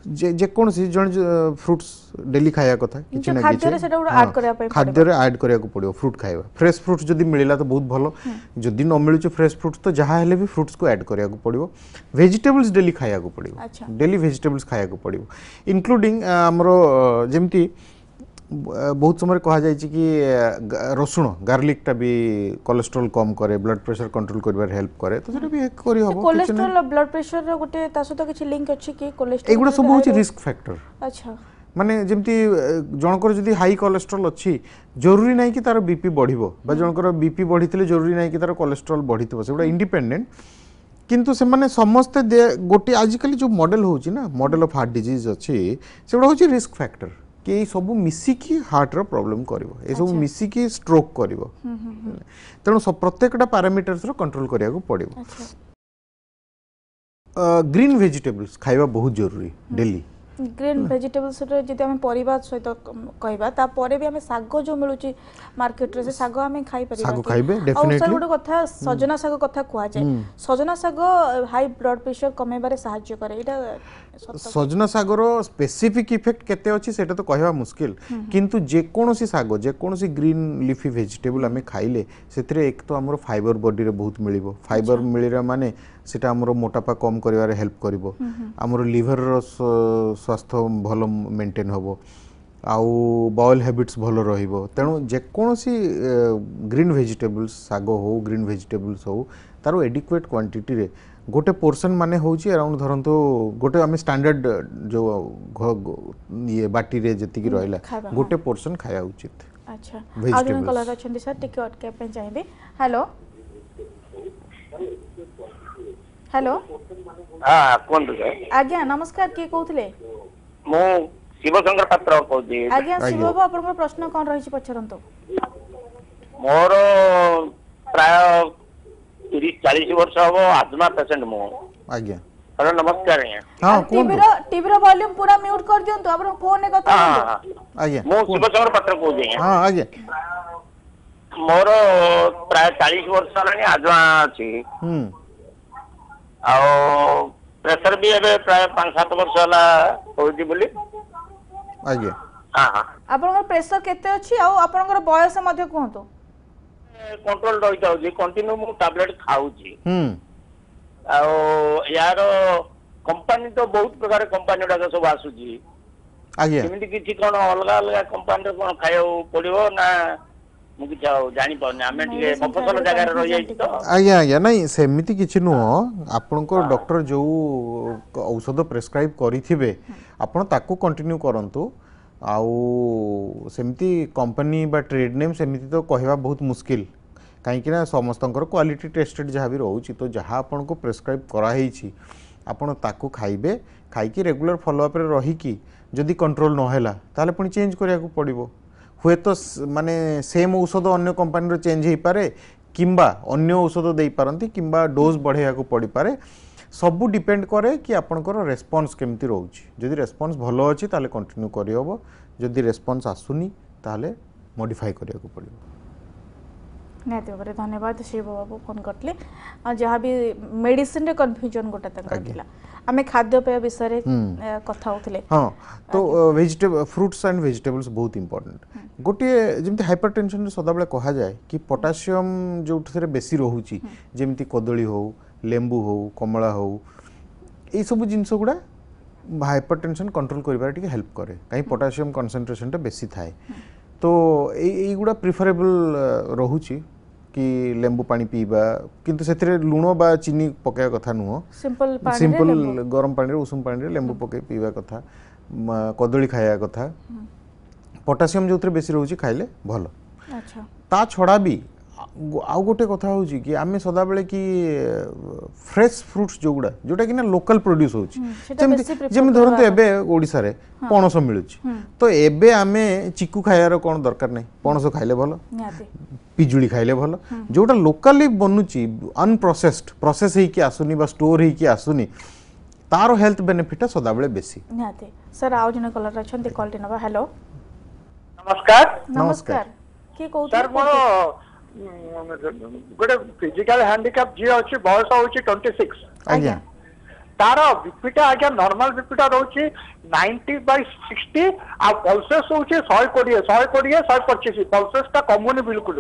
जेकोसी जे जे फ्रुट्स डेली खाया कथा खाद्य आड करा पड़ो फ्रुट खाइबा फ्रेश फ्रुट्स जब मिलला तो बहुत भल जदि न मिलूँ फ्रेश फ्रुट्स तो जहाँ हेल्ले भी फ्रुट्स को आड करा पड़ो भेजिटेबल्स डेली खाया पड़ो डेली भेजिटेबल्स खाया पड़ो इनक्लूडिंग आमर जमी ବହୁତ ସମୟରେ କୁହାଯାଇଛି କି ରସୁଣ ଗାର୍ଲିକଟା ବି କୋଲେଷ୍ଟ୍ରୋଲ କମ୍ କରେ ବ୍ଲଡ୍ ପ୍ରେସର କଣ୍ଟ୍ରୋଲ କରିବାରେ ହେଲ୍ପ କରେ ତ ସେଟା ବି କରିହବ କୋଲେଷ୍ଟ୍ରୋଲ ବ୍ଲଡ୍ ପ୍ରେସରର ଗୋଟେ ତା ସହିତ କିଛି ଲିଙ୍କ ଅଛି କି କୋଲେଷ୍ଟ୍ରୋଲ ଏଗୁଡ଼ା ସବୁ ହେଉଛି ରିସ୍କ ଫ୍ୟାକ୍ଟର ଆଚ୍ଛା ମାନେ ଯେମିତି ଜଣଙ୍କର ଯଦି ହାଇ କୋଲେଷ୍ଟ୍ରୋଲ ଅଛି ଜରୁରୀ ନାହିଁ କି ତାର ବିପି ବଢ଼ିବ ବା ଜଣଙ୍କର ବିପି ବଢ଼ିଥିଲେ ଜରୁରୀ ନାହିଁ କି ତାର କୋଲେଷ୍ଟ୍ରୋଲ ବଢ଼ିଥିବ ସେଗୁଡ଼ା ଇଣ୍ଡିପେଣ୍ଡେଣ୍ଟ କିନ୍ତୁ ସେମାନେ ସମସ୍ତେ ଗୋଟିଏ ଆଜିକାଲି ଯେଉଁ ମଡ଼େଲ ହେଉଛି ନା ମଡ଼େଲ ଅଫ୍ ହାର୍ଟ ଡିଜିଜ୍ ଅଛି ସେଗୁଡ଼ା ହେଉଛି ରିସ୍କ ଫ୍ୟାକ୍ଟର କି ଏଇ ସବୁ ମିଶିକି ହାର୍ଟର ପ୍ରୋବ୍ଲେମ କରିବ ଏସବୁ ମିଶିକି ଷ୍ଟ୍ରୋକ୍ କରିବ ତେଣୁ ପ୍ରତ୍ୟେକଟା ପାରାମିଟର୍ସର କଣ୍ଟ୍ରୋଲ କରିବାକୁ ପଡ଼ିବ ଗ୍ରୀନ୍ ଭେଜିଟେବଲ୍ସ ଖାଇବା ବହୁତ ଜରୁରୀ ଡେଲି ଗ୍ରୀନ୍ ଭେଜିଟେବଲ୍ସରେ ଯଦି ଆମେ ପରିବା ସହିତ କହିବା ତାପରେ ବି ଆମେ ଶାଗ ଯେଉଁ ମିଳୁଛି ମାର୍କେଟରେ ସେ ଶାଗ ଆମେ ଖାଇପାରିବା ଆଉ ସାର୍ ଗୋଟେ କଥା ସଜନା ଶାଗ କଥା କୁହାଯାଏ ସଜନା ଶାଗ ହାଇ ବ୍ଲଡ୍ ପ୍ରେସର କମେଇବାରେ ସାହାଯ୍ୟ କରେ ଏଇଟା ସଜନା ଶାଗର ସ୍ପେସିଫିକ୍ ଇଫେକ୍ଟ କେତେ ଅଛି ସେଇଟା ତ କହିବା ମୁସ୍କିଲ କିନ୍ତୁ ଯେକୌଣସି ଶାଗ ଯେକୌଣସି ଗ୍ରୀନ୍ ଲିଫି ଭେଜିଟେବୁଲ୍ ଆମେ ଖାଇଲେ ସେଥିରେ ଏକ ତ ଆମର ଫାଇବର ବଡ଼ିରେ ବହୁତ ମିଳିବ ଫାଇବର ମିଳିଲା ମାନେ সেটা আমার মোটাপা কম করবার হেল্প করব আমার লিভরর স্বাস্থ্য ভালো মেন্টেন হব ଆଉ ବଏଲ୍ ହ୍ୟାବିଟ୍ସ ଭଲ ରହିବ ତେଣୁ ଯେକୌଣସି ଗ୍ରୀନ୍ ଭେଜିଟେବଲ୍ସ ଶାଗ ହେଉ ଗ୍ରୀନ୍ ଭେଜିଟେବଲ୍ସ ହେଉ ତାର ଏଡିକ୍ୟୁଏଟ୍ କ୍ୱାଣ୍ଟିଟିରେ ଗୋଟେ ପୋର୍ସନ୍ ମାନେ ହେଉଛି ଆରାଉଣ୍ଡ ଧରନ୍ତୁ ଗୋଟେ ଆମେ ଷ୍ଟାଣ୍ଡାର୍ଡ଼ ଯେଉଁ ଇଏ ବାଟିରେ ଯେତିକି ରହିଲା ଗୋଟେ ପୋର୍ସନ୍ ଖାଇବା ଉଚିତ ଆଚ୍ଛା ଆଉ ଜଣେ କଲର୍ ଅଛନ୍ତି ସାର୍ ଟିକେ ଅଟକାଇବା ପାଇଁ ଚାହିଁବି ହ୍ୟାଲୋ হ্যালো হ্যাঁ কুহন্তু স্যার আজ্ঞা নমস্কার কি কৌথিলে মু শিবশঙ্কর পাত্র কৌছি আজ্ঞা শিববাবু আপনার প্রশ্ন কোন রয়েছে পচারন্তু মোর প্রায় তিরিশ চালিশ বর্ষ হব আজমা পেসেন্ট মু আজ্ঞা হ্যালো নমস্কার হ্যাঁ টিভির টিভির ভলিউম পুরা মিউট কর দিয়ন্তু আপনার ফোনে কথা আজ্ঞা মু শিবশঙ্কর পাত্র কৌছি হ্যাঁ আজ্ঞা মোর প্রায় চালিশ বর্ষ হলানি আজমা আছে হুম ଆଉ ପ୍ରେସର ବି ଏବେ ପ୍ରାୟ ପାଞ୍ଚ ସାତ ବର୍ଷ ହେଲା ହଉଛି ବୋଲି ଆଜ୍ଞା ଆପଣଙ୍କର ପ୍ରେସର କେତେ ଅଛି ଆଉ ଆପଣଙ୍କର ବୟସ ମଧ୍ୟ କୁହନ୍ତୁ କଣ୍ଟ୍ରୋଲ ରହିଯାଉଛି କଣ୍ଟିନ୍ୟୁ ମୁଁ ଟାବଲେଟ୍ ଖାଉଛି ଆଉ ୟାର କମ୍ପାନୀ ତ ବହୁତ ପ୍ରକାର କମ୍ପାନୀ ଗୁଡାକ ସବୁ ଆସୁଛି ଏମିତି କିଛି କଣ ଅଲଗା ଅଲଗା କମ୍ପାନୀରେ କଣ ଖାଇବାକୁ ପଡିବ ନା ଆଜ୍ଞା ଆଜ୍ଞା ନାଇଁ ସେମିତି କିଛି ନୁହଁ ଆପଣଙ୍କର ଡକ୍ଟର ଯେଉଁ ଔଷଧ ପ୍ରେସକ୍ରାଇବ୍ କରିଥିବେ ଆପଣ ତାକୁ କଣ୍ଟିନ୍ୟୁ କରନ୍ତୁ ଆଉ ସେମିତି କମ୍ପାନୀ ବା ଟ୍ରେଡ୍ ନେମ୍ ସେମିତି ତ କହିବା ବହୁତ ମୁସ୍କିଲ କାହିଁକିନା ସମସ୍ତଙ୍କର କ୍ୱାଲିଟି ଟେଷ୍ଟେଡ଼ ଯାହା ବି ରହୁଛି ତ ଯାହା ଆପଣଙ୍କୁ ପ୍ରେସକ୍ରାଇବ୍ କରାହେଇଛି ଆପଣ ତାକୁ ଖାଇବେ ଖାଇକି ରେଗୁଲାର ଫଲୋଅପ୍ରେ ରହିକି ଯଦି କଣ୍ଟ୍ରୋଲ୍ ନହେଲା ତାହେଲେ ପୁଣି ଚେଞ୍ଜ କରିବାକୁ ପଡ଼ିବ ହୁଏତ ମାନେ ସେମ୍ ଔଷଧ ଅନ୍ୟ କମ୍ପାନୀର ଚେଞ୍ଜ ହୋଇପାରେ କିମ୍ବା ଅନ୍ୟ ଔଷଧ ଦେଇପାରନ୍ତି କିମ୍ବା ଡୋଜ୍ ବଢ଼େଇବାକୁ ପଡ଼ିପାରେ ସବୁ ଡିପେଣ୍ଡ କରେ କି ଆପଣଙ୍କର ରେସ୍ପନ୍ସ କେମିତି ରହୁଛି ଯଦି ରେସ୍ପନ୍ସ ଭଲ ଅଛି ତାହେଲେ କଣ୍ଟିନ୍ୟୁ କରିହେବ ଯଦି ରେସ୍ପନ୍ସ ଆସୁନି ତାହେଲେ ମଡ଼ିଫାଏ କରିବାକୁ ପଡ଼ିବ ନିହାତି ଭାବରେ ଧନ୍ୟବାଦ ଶିବ ବାବୁ ଫୋନ୍ କରିଥିଲେ ଆଉ ଯାହା ବି ମେଡିସିନରେ କନଫ୍ୟୁଜନ୍ ଗୋଟେ ତାଙ୍କର ଥିଲା ଆମେ ଖାଦ୍ୟପେୟ ବିଷୟରେ କଥା ହଉଥିଲେ ହଁ ତ ଫ୍ରୁଟ୍ସ ଆଣ୍ଡ ଭେଜିଟେବଲ୍ସ ବହୁତ ଇମ୍ପୋର୍ଟାଣ୍ଟ ଗୋଟିଏ ଯେମିତି ହାଇପର ଟେନସନରେ ସଦାବେଳେ କୁହାଯାଏ କି ପଟାସିୟମ ଯେଉଁଥିରେ ବେଶୀ ରହୁଛି ଯେମିତି କଦଳୀ ହଉ ଲେମ୍ବୁ ହଉ କମଳା ହଉ ଏଇସବୁ ଜିନିଷ ଗୁଡ଼ା ହାଇପର ଟେନସନ୍ କଣ୍ଟ୍ରୋଲ କରିବାରେ ଟିକେ ହେଲ୍ପ କରେ କାହିଁକି ପଟାସିୟମ କନସେନ୍ଟ୍ରେସନଟା ବେଶୀ ଥାଏ ତ ଏଇ ଏଇଗୁଡ଼ା ପ୍ରିଫରେବଲ୍ ରହୁଛି କି ଲେମ୍ବୁ ପାଣି ପିଇବା କିନ୍ତୁ ସେଥିରେ ଲୁଣ ବା ଚିନି ପକାଇବା କଥା ନୁହଁ ସିମ୍ପଲ ଗରମ ପାଣିରେ ଉଷୁମ ପାଣିରେ ଲେମ୍ବୁ ପକାଇ ପିଇବା କଥା କଦଳୀ ଖାଇବା କଥା ପଟାସିୟମ୍ ଯେଉଁଥିରେ ବେଶୀ ରହୁଛି ଖାଇଲେ ଭଲ ତା ଛଡ଼ା ବି ଆଉ ଗୋଟେ କଥା ହେଉଛି କି ଆମେ ସଦାବେଳେ କି ଫ୍ରେଶ୍ ଫ୍ରୁଟ୍ସ ଯେଉଁଗୁଡ଼ା ଯେଉଁଟାକି ନା ଲୋକାଲ୍ ପ୍ରଡ୍ୟୁସ୍ ହେଉଛି ଯେମିତି ଯେମିତି ଧରନ୍ତୁ ଏବେ ଓଡ଼ିଶାରେ ପଣସ ମିଳୁଛି ତ ଏବେ ଆମେ ଚିକୁ ଖାଇବାର କ'ଣ ଦରକାର ନାହିଁ ପଣସ ଖାଇଲେ ଭଲ ପିଜୁଳି ଖାଇଲେ ଭଲ ଯେଉଁଟା ଲୋକାଲି ବନୁଛି ଅନପ୍ରୋସେସ୍ଡ ପ୍ରୋସେସ୍ ହେଇକି ଆସୁନି ବା ଷ୍ଟୋର୍ ହେଇକି ଆସୁନି ତାର ହେଲ୍ଥ ବେନିଫିଟ୍ଟା ସଦାବେଳେ ବେଶୀ ନିହାତି ସାର୍ ଆଉ ଜଣେ କଲର୍ ଅଛନ୍ତି କଲ୍ଟି ନେବା ହ୍ୟାଲୋ ନମସ୍କାର ନମସ୍କାର କିଏ କହୁଥିଲେ ମୋର ଗୋଟେ ଫିଜିକାଲ ହ୍ୟାଣ୍ଡିକାପ୍ ଯିଏ ଅଛି ବୟସ ହେଉଛି ଟ୍ୱେଣ୍ଟି ସିକ୍ସ ଆଜ୍ଞା ତାର ବିପିଟା ଆଜ୍ଞା ନର୍ମାଲ ବିପିଟା ରହୁଛି ନାଇଣ୍ଟି ବାଇ ସିକ୍ସଟି ଆଉ ପଲସେସ୍ ହେଉଛି ଶହେ କୋଡ଼ିଏ ଶହେ କୋଡ଼ିଏ ଶହେ ପଚିଶ ପଲସେସ୍ଟା କମୁନି ବିଲକୁଲ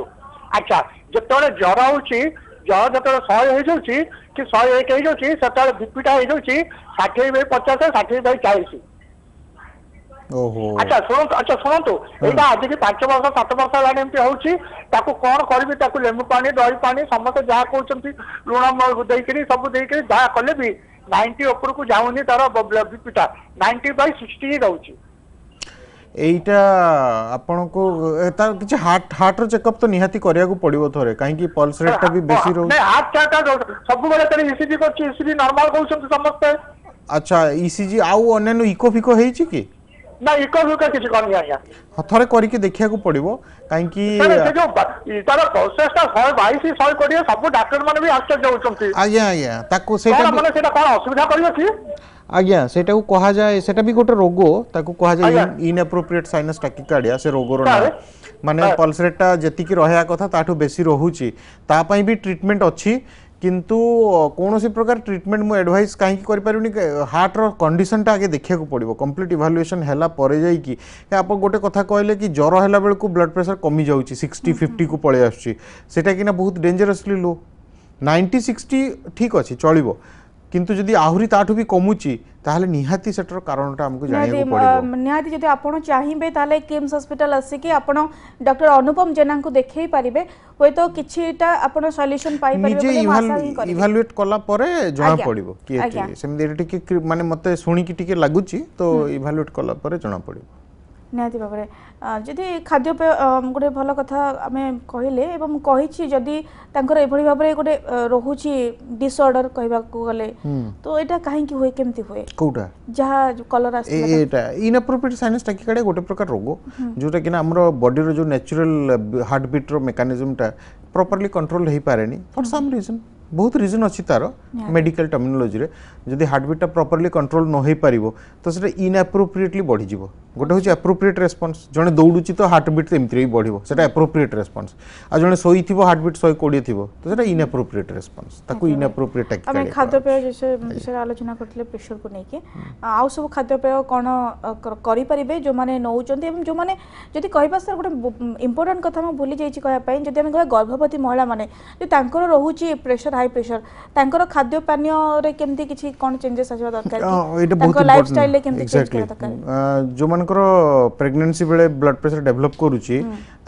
ଆଚ୍ଛା ଯେତେବେଳେ ଜ୍ୱର ହେଉଛି ଜ୍ୱର ଯେତେବେଳେ ଶହେ ହେଇଯାଉଛି କି ଶହେ ଏକ ହେଇଯାଉଛି ସେତେବେଳେ ବିପିଟା ହେଇଯାଉଛି ଷାଠିଏ ବାଇ ପଚାଶ ଷାଠିଏ ବାଇ ଚାଳିଶ ଆଚ୍ଛା ଶୁଣନ୍ତୁ ଆଚ୍ଛା ଶୁଣନ୍ତୁ ଏଇଟା ଆଜିକି ପାଞ୍ଚ ବର୍ଷ ସାତ ବର୍ଷ ହେଲାଣି ଏମିତି ହଉଛି ତାକୁ କଣ କରିବି ତାକୁ ଲେମ୍ବୁ ପାଣି ଦହି ପାଣି ସମସ୍ତେ ଯାହା କହୁଛନ୍ତି ଲୁଣ ଦେଇକିରି ସବୁ ଦେଇକିରି ଯାହା କଲେ ବି ନାଇଣ୍ଟି ଉପରକୁ ଯାଉନି ତାର ବିପିଟା ନାଇଣ୍ଟି ବାଇ ସିକ୍ସଟି ହିଁ ରହୁଛି এইটা ଆପଣଙ୍କୁ ତାର କିଛି ହାର୍ଟ ହାର୍ଟର ଚେକଅପ୍ ତ ନିହାତି କରିବାକୁ ପଡିବ ଥରେ କାହିଁକି ପଲ୍ସ ରେଟ୍ଟା ବି ବେଶୀ ରହୁଛି ହାର୍ଟ ଟାଟା ସବୁବେଳେ ତାର ଇସିଜି କରୁଛି ଇସିଜି ନର୍ମାଲ କହୁଛନ୍ତି ସମସ୍ତେ ଆଚ୍ଛା ଇସିଜି ଆଉ ଅନ୍ୟାନ୍ୟ ଇକୋ ଫିକୋ ହେଇଛି କି ନା ଇକୋ ଫିକୋ କିଛି କରିନି ଆଜ୍ଞା ଥରେ କରିକି ଦେଖିବାକୁ ପଡିବ କାହିଁକି ତାର ପ୍ରୋସେସ ଟା ଶହେ ବାଇଶ ଶହେ କୋଡିଏ ସବୁ ଡାକ୍ତର ମାନେ ବି ଆଶ୍ଚର୍ଯ୍ୟ ହଉଛନ୍ତି ଆଜ୍ଞା ଆଜ୍ଞା ତାକୁ ସେଇଟା ମାନେ ସେଇଟା କଣ ଅସୁବିଧା କରିବ କି ଆଜ୍ଞା ସେଇଟାକୁ କୁହାଯାଏ ସେଇଟା ବି ଗୋଟେ ରୋଗ ତାକୁ କୁହାଯାଏ ଇନଆପ୍ରୋପ୍ରିଏଟ୍ ସାଇନସ୍ ଟାକିକାର୍ଡିଆ ସେ ରୋଗର ନାଁ ମାନେ ପଲ୍ସ ରେଟ୍ଟା ଯେତିକି ରହିବା କଥା ତାଠୁ ବେଶୀ ରହୁଛି ତା ପାଇଁ ବି ଟ୍ରିଟମେଣ୍ଟ ଅଛି কিন্তু କୌଣସି ପ୍ରକାର ଟ୍ରିଟମେଣ୍ଟ ମୁଁ ଆଡ଼ଭାଇସ୍ କାହିଁକି କରିପାରିବିନି ହାର୍ଟର କଣ୍ଡିସନଟା ଆଗେ ଦେଖିବାକୁ ପଡ଼ିବ କମ୍ପ୍ଲିଟ୍ ଇଭାଲୁଏସନ୍ ହେଲା ପରେ ଯାଇକି ଆପଣ ଗୋଟେ କଥା କହିଲେ କି ଜ୍ୱର ହେଲା ବେଳକୁ ବ୍ଲଡ଼ ପ୍ରେସର କମିଯାଉଛି ସିକ୍ସଟି ଫିଫ୍ଟିକୁ ପଳେଇ ଆସୁଛି ସେଇଟା କିନା ବହୁତ ଡେଞ୍ଜରସଲି ଲୋ ନାଇଣ୍ଟି ସିକ୍ସଟି ଠିକ୍ ଅଛି ଚଳିବ କିନ୍ତୁ ଯଦି ଆହୁରି ତାଠୁ ବି କମୁଛି তাহলে নিহাতি সেটার কারণটা আমাকে জানিବାକୁ পড়িব নিহাতি যদি আপন চাহিবে তাহলে কিমস হসপিটাল আসিকি আপন ডক্টর অনুপম জেনাଙ୍କୁ দেখেই পারিবে হয়তো কিছিটা আপন সলিউশন পাই পারিবে নিজে ইভালুয়েট কলা পরে জনা পড়িব কি সেমিতি টিকে মানে মতে শুনিকি টিকে লাগুচি তো ইভালুয়েট কলা পরে জনা পড়িব ନିହାତି ଭାବରେ ଯଦି ଖାଦ୍ୟପେୟ ଗୋଟେ ଭଲ କଥା ଆମେ କହିଲେ ଏବଂ କହିଛି ଯଦି ତାଙ୍କର ଏଭଳି ଭାବରେ ଗୋଟେ ରହୁଛି ଡିସଅର୍ଡର କହିବାକୁ ଗଲେ ତ ଏଇଟା କାହିଁକି ହୁଏ କେମିତି ହୁଏ କୋଉଟା ଯାହା କଲର ଏଇଟା ଇନଆପ୍ରୋପ୍ରିଏଟ୍ ସାଇନସ୍ ଟାକି ଟାକିକାର୍ଡିଆ ଗୋଟେ ପ୍ରକାର ରୋଗ ଯୋଉଟା କି ନା ଆମର ବଡିର ଯେଉଁ ନ୍ୟାଚୁରାଲ ହାର୍ଟ ବିଟ୍ର ମେକାନିଜମଟା প্রপরলি কন্ট্রোল হয়েপারে ফর সাম রিজন ବହୁତ ରିଜନ୍ ଅଛି ତାର ମେଡ଼ିକାଲ ଟର୍ମିନୋଲୋଜିରେ ଯଦି ହାର୍ଟବିଟ୍ଟା ପ୍ରପରଲି କଣ୍ଟ୍ରୋଲ ନ ହେଇପାରିବ ତ ସେଇଟା ଇନ୍ଆପ୍ରୋପ୍ରିଏଟଲି ବଢ଼ିଯିବ ଗୋଟେ ହେଉଛି ଆପ୍ରୋପ୍ରିଏଟ୍ ରେସ୍ପନ୍ସ ଜଣେ ଦୌଡ଼ୁଛି ତ ହାର୍ଟବିଟ୍ ଏମିତିରେ ବି ବଢ଼ିବ ସେଇଟା ଆପ୍ରୋପ୍ରିଏଟ୍ ରେସ୍ପନ୍ସ ଆଉ ଜଣେ ଶୋଇଥିବ ହାର୍ଟବିଟ୍ ଶହେ କୋଡ଼ିଏ ଥିବ ତ ସେଇଟା ଇନ୍ଆପ୍ରୋପ୍ରିଏଟ୍ ରେସ୍ପନ୍ସ ତାକୁ ଇନ୍ଆପ୍ରୋପ୍ରିଏଟ୍ ଆମେ ଖାଦ୍ୟପେୟ ବିଷୟରେ ଆଲୋଚନା କରିଥିଲେ ପ୍ରେସରକୁ ନେଇକି ଆଉ ସବୁ ଖାଦ୍ୟପେୟ କ'ଣ କରିପାରିବେ ଯେଉଁମାନେ ନେଉଛନ୍ତି ଏବଂ ଯେଉଁମାନେ ଯଦି କହିବା ସାର୍ ଗୋଟେ ଇମ୍ପୋର୍ଟାଣ୍ଟ କଥା ମୁଁ ଭୁଲି ଯାଇଛି କହିବା ପାଇଁ ଯଦି ଆମେ କହିବା ଗର୍ଭବତୀ ଗର୍ଭବତୀ ମହିଳାମାନେ ଯେ ତାଙ୍କର ରହୁଛି ପ୍ରେସର ହାଇ ପ୍ରେସର ତାଙ୍କର ଖାଦ୍ୟ ପାନୀୟରେ କେମିତି କିଛି କ'ଣ ଚେଞ୍ଜେସ୍ ଆସିବା ଦରକାର ତାଙ୍କ ଲାଇଫ୍ ଷ୍ଟାଇଲରେ କେମିତି ଚେଞ୍ଜ କରିବା ଦରକାର ଯେଉଁମାନଙ୍କର ପ୍ରେଗନେନ୍ସି ବେଳେ ବ୍ଲଡ୍ ପ୍ରେସର ଡେଭଲପ୍ କରୁଛି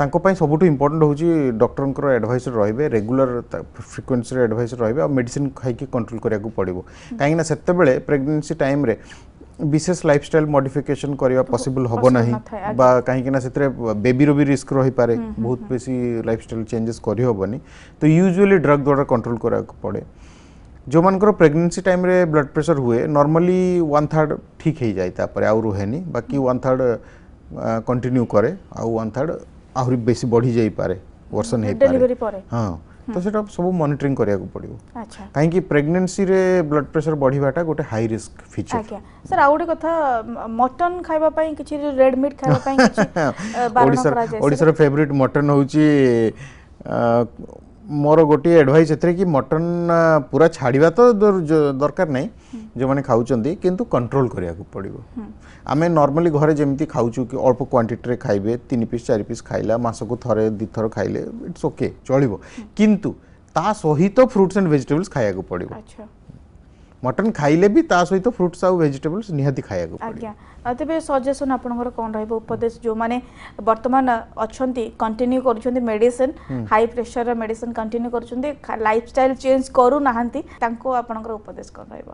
ତାଙ୍କ ପାଇଁ ସବୁଠୁ ଇମ୍ପୋର୍ଟାଣ୍ଟ ହେଉଛି ଡକ୍ଟରଙ୍କର ଆଡ଼ଭାଇସର ରହିବେ ରେଗୁଲାର ଫ୍ରିକ୍ୱେନ୍ସିରେ ଆଡ଼ଭାଇସର ରହିବେ ଆଉ ମେଡ଼ିସିନ୍ ଖାଇକି କଣ୍ଟ୍ରୋଲ କରିବାକୁ ପଡ଼ିବ କାହିଁକିନା ସେତେବେଳେ ପ୍ରେଗନେନ୍ସି ଟାଇମ୍ରେ ବିଶେଷ ଲାଇଫଷ୍ଟାଇଲ ମଡିଫିକେସନ କରିବା ପସିବଲ୍ ହେବ ନାହିଁ ବା କାହିଁକିନା ସେଥିରେ ବେବିର ବି ରିସ୍କ ରହିପାରେ ବହୁତ ବେଶୀ ଲାଇଫଷ୍ଟାଇଲ ଚେଞ୍ଜେସ୍ କରିହେବନି ତ ୟୁଜୁଆଲି ଡ୍ରଗ୍ ଦ୍ୱାରା କଣ୍ଟ୍ରୋଲ କରିବାକୁ ପଡ଼େ ଯେଉଁମାନଙ୍କର ପ୍ରେଗନେନ୍ସି ଟାଇମ୍ରେ ବ୍ଲଡ଼ ପ୍ରେସର ହୁଏ ନର୍ମାଲି ୱାନ୍ ଥାର୍ଡ଼ ଠିକ୍ ହେଇଯାଏ ତାପରେ ଆଉ ରୁହେନି ବାକି ୱାନ୍ ଥାର୍ଡ଼ କଣ୍ଟିନ୍ୟୁ କରେ ଆଉ ୱାନ୍ ଥାର୍ଡ଼ ଆହୁରି ବେଶୀ ବଢ଼ି ଯାଇପାରେ ବର୍ଷନ ହେଇପାରେ ହଁ ତ ସେଇଟା ସବୁ ମନିଟରିଂ କରିବାକୁ ପଡ଼ିବ କାହିଁକି ପ୍ରେଗନେନ୍ସିରେ ବ୍ଲଡ୍ ପ୍ରେସର ବଢ଼ିବାଟା ଗୋଟେ ହାଇ ରିସ୍କ ଫିଚର ଆଜ୍ଞା ସାର୍ ଆଉ ଗୋଟେ କଥା ମଟନ ଖାଇବା ପାଇଁ କିଛି ରେଡ୍ ମିଟ୍ ଖାଇବା ପାଇଁ ଓଡ଼ିଶାର ଓଡ଼ିଶାର ଫେଭରିଟ୍ ମଟନ ହେଉଛି ମୋର ଗୋଟିଏ ଆଡ଼ଭାଇସ୍ ଏଥିରେ କି ମଟନ୍ ପୁରା ଛାଡ଼ିବା ତ ଦରକାର ନାହିଁ ଯେଉଁମାନେ ଖାଉଛନ୍ତି କିନ୍ତୁ କଣ୍ଟ୍ରୋଲ୍ କରିବାକୁ ପଡ଼ିବ ଆମେ ନର୍ମାଲି ଘରେ ଯେମିତି ଖାଉଛୁ କି ଅଳ୍ପ କ୍ୱାଣ୍ଟିଟିରେ ଖାଇବେ ତିନି ପିସ୍ ଚାରି ପିସ୍ ଖାଇଲା ମାସକୁ ଥରେ ଦୁଇ ଥର ଖାଇଲେ ଇଟ୍ସ ଓକେ ଚଳିବ କିନ୍ତୁ ତା ସହିତ ଫ୍ରୁଟ୍ସ ଆଣ୍ଡ ଭେଜିଟେବଲ୍ସ ଖାଇବାକୁ ପଡ଼ିବ মটন খাইলে বি তা সহিত ফ্রুটস আউ ভেজিটেবলস নিহতি খাইয়াকু আজ্ঞা তেবে সজেশন আপনার কোন রহব উপদেশ যে মানে বর্তমান অছন্তি কন্টিনিউ করছেন medicine high pressure medicine continue করছেন লাইফস্টাইল চেঞ্জ করু নাহান্তি তাঙ্কু আপনার উপদেশ কোন রহব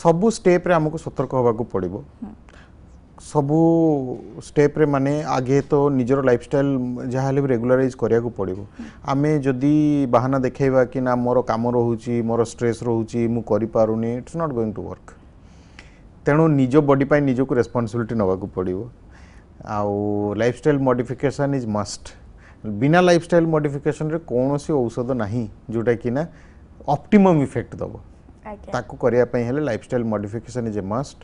সবু স্টেপরে আমাকে সতর্ক হওয়া পড়ব ସବୁ ଷ୍ଟେପ୍ରେ ମାନେ ଆଗେ ତ ନିଜର ଲାଇଫଷ୍ଟାଇଲ୍ ଯାହା ହେଲେ ବି ରେଗୁଲାରାଇଜ୍ କରିବାକୁ ପଡ଼ିବ ଆମେ ଯଦି ବାହାନା ଦେଖାଇବା କି ନା ମୋର କାମ ରହୁଛି ମୋର ଷ୍ଟ୍ରେସ୍ ରହୁଛି ମୁଁ କରିପାରୁନି it's not going to work ତେଣୁ ନିଜ ବଡି ପାଇଁ ନିଜକୁ ରେସ୍ପନ୍ସିବିଲିଟି ନେବାକୁ ପଡ଼ିବ ଆଉ ଲାଇଫଷ୍ଟାଇଲ୍ ମଡିଫିକେସନ୍ ଇଜ୍ ମଷ୍ଟ ବିନା ଲାଇଫଷ୍ଟାଇଲ୍ ମଡିଫିକେସନ୍ରେ କୌଣସି ଔଷଧ ନାହିଁ ଯେଉଁଟାକି ନା ଅପ୍ଟିମମ୍ ଇଫେକ୍ଟ ଦେବ ତାକୁ କରିବା ପାଇଁ ହେଲେ lifestyle modification is a must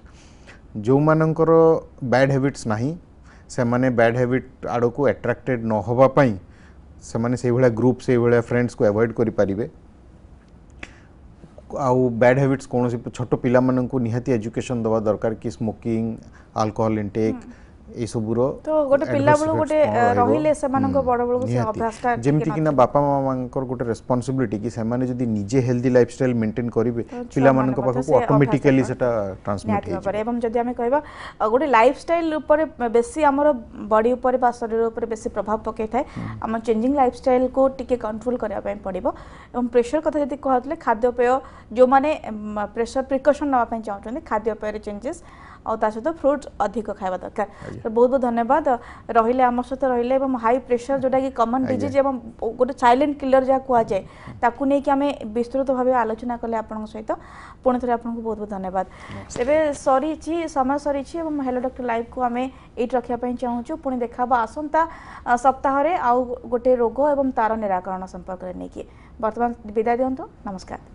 ଯେଉଁମାନଙ୍କର ବ୍ୟାଡ଼୍ ହ୍ୟାବିଟ୍ସ ନାହିଁ ସେମାନେ ବ୍ୟାଡ଼୍ ହ୍ୟାବିଟ୍ ଆଡ଼କୁ ଆଟ୍ରାକ୍ଟେଡ଼୍ ନ ହେବା ପାଇଁ ସେମାନେ ସେଇଭଳିଆ ଗ୍ରୁପ୍ ସେଇଭଳିଆ ଫ୍ରେଣ୍ଡସ୍କୁ ଆଭଏଡ଼୍ କରିପାରିବେ ଆଉ ବ୍ୟାଡ଼୍ ହ୍ୟାବିଟ୍ସ କୌଣସି ଛୋଟ ପିଲାମାନଙ୍କୁ ନିହାତି ଏଜୁକେସନ୍ ଦେବା ଦରକାର କି ସ୍ମୋକିଂ ଆଲକୋହଲ ଇନଟେକ୍ ଏଇସବୁର ତ ଗୋଟେ ପିଲାବେଳୁ ଗୋଟେ ରହିଲେ ସେମାନଙ୍କ ବଡ଼ବେଳକୁ ସେ ଅଭ୍ୟାସଟା ଯେମିତିକି କି ନା ବାପା ମାମାଙ୍କର ଗୋଟେ ରେସ୍ପନ୍ସିବିଲିଟି କି ସେମାନେ ଯଦି ନିଜେ ହେଲ୍ଦି ଲାଇଫ୍ ଷ୍ଟାଇଲ୍ ମେଣ୍ଟେନ୍ କରିବେ ପିଲାମାନଙ୍କ ପାଖକୁ ଅଟୋମେଟିକାଲି ସେଟା ଟ୍ରାନ୍ସମିଟ୍ ହେଇଯିବ ଏବଂ ଯଦି ଆମେ କହିବା ଗୋଟେ ଲାଇଫ୍ ଷ୍ଟାଇଲ୍ ଉପରେ ବେଶୀ ଆମର ବଡି ଉପରେ ବା ଶରୀର ଉପରେ ବେଶୀ ପ୍ରଭାବ ପକାଇଥାଏ ଆମ ଚେଞ୍ଜିଂ ଷ୍ଟାଇଲ୍କୁ ଟିକେ କଣ୍ଟ୍ରୋଲ କରିବା ପାଇଁ ପଡ଼ିବ ଏବଂ ପ୍ରେସର କଥା ଯଦି କୁହାଯାଉଥିଲେ ଖାଦ୍ୟପେୟ ଯେଉଁମାନେ ପ୍ରେସର ପ୍ରିକସନ୍ ନେବା ପାଇଁ ଚାହୁଁଛନ୍ତି ଖାଦ୍ୟପେୟରେ ଚେଞ୍ଜେସ୍ और सहित फ्रुट अधिक खावा दरकार बहुत बहुत धन्यवाद रही आम सहित रही है हाई प्रेसर जोटा कि कमन डीज एवं गोटे सैलेंट किलर जहाँ कह जाए ताकि आम विस्तृत भाव आलोचना कले आप सहित पुणे थे आपको बहुत बहुत धन्यवाद तेरे सरी समय सरी हेलो डक्टर लाइव को आम ये रखापी चाहूँ पुणी देखा आसंता सप्ताह आउ गोटे रोग और तार निराकरण संपर्क नहीं कि बर्तमान विदाय दिंतु नमस्कार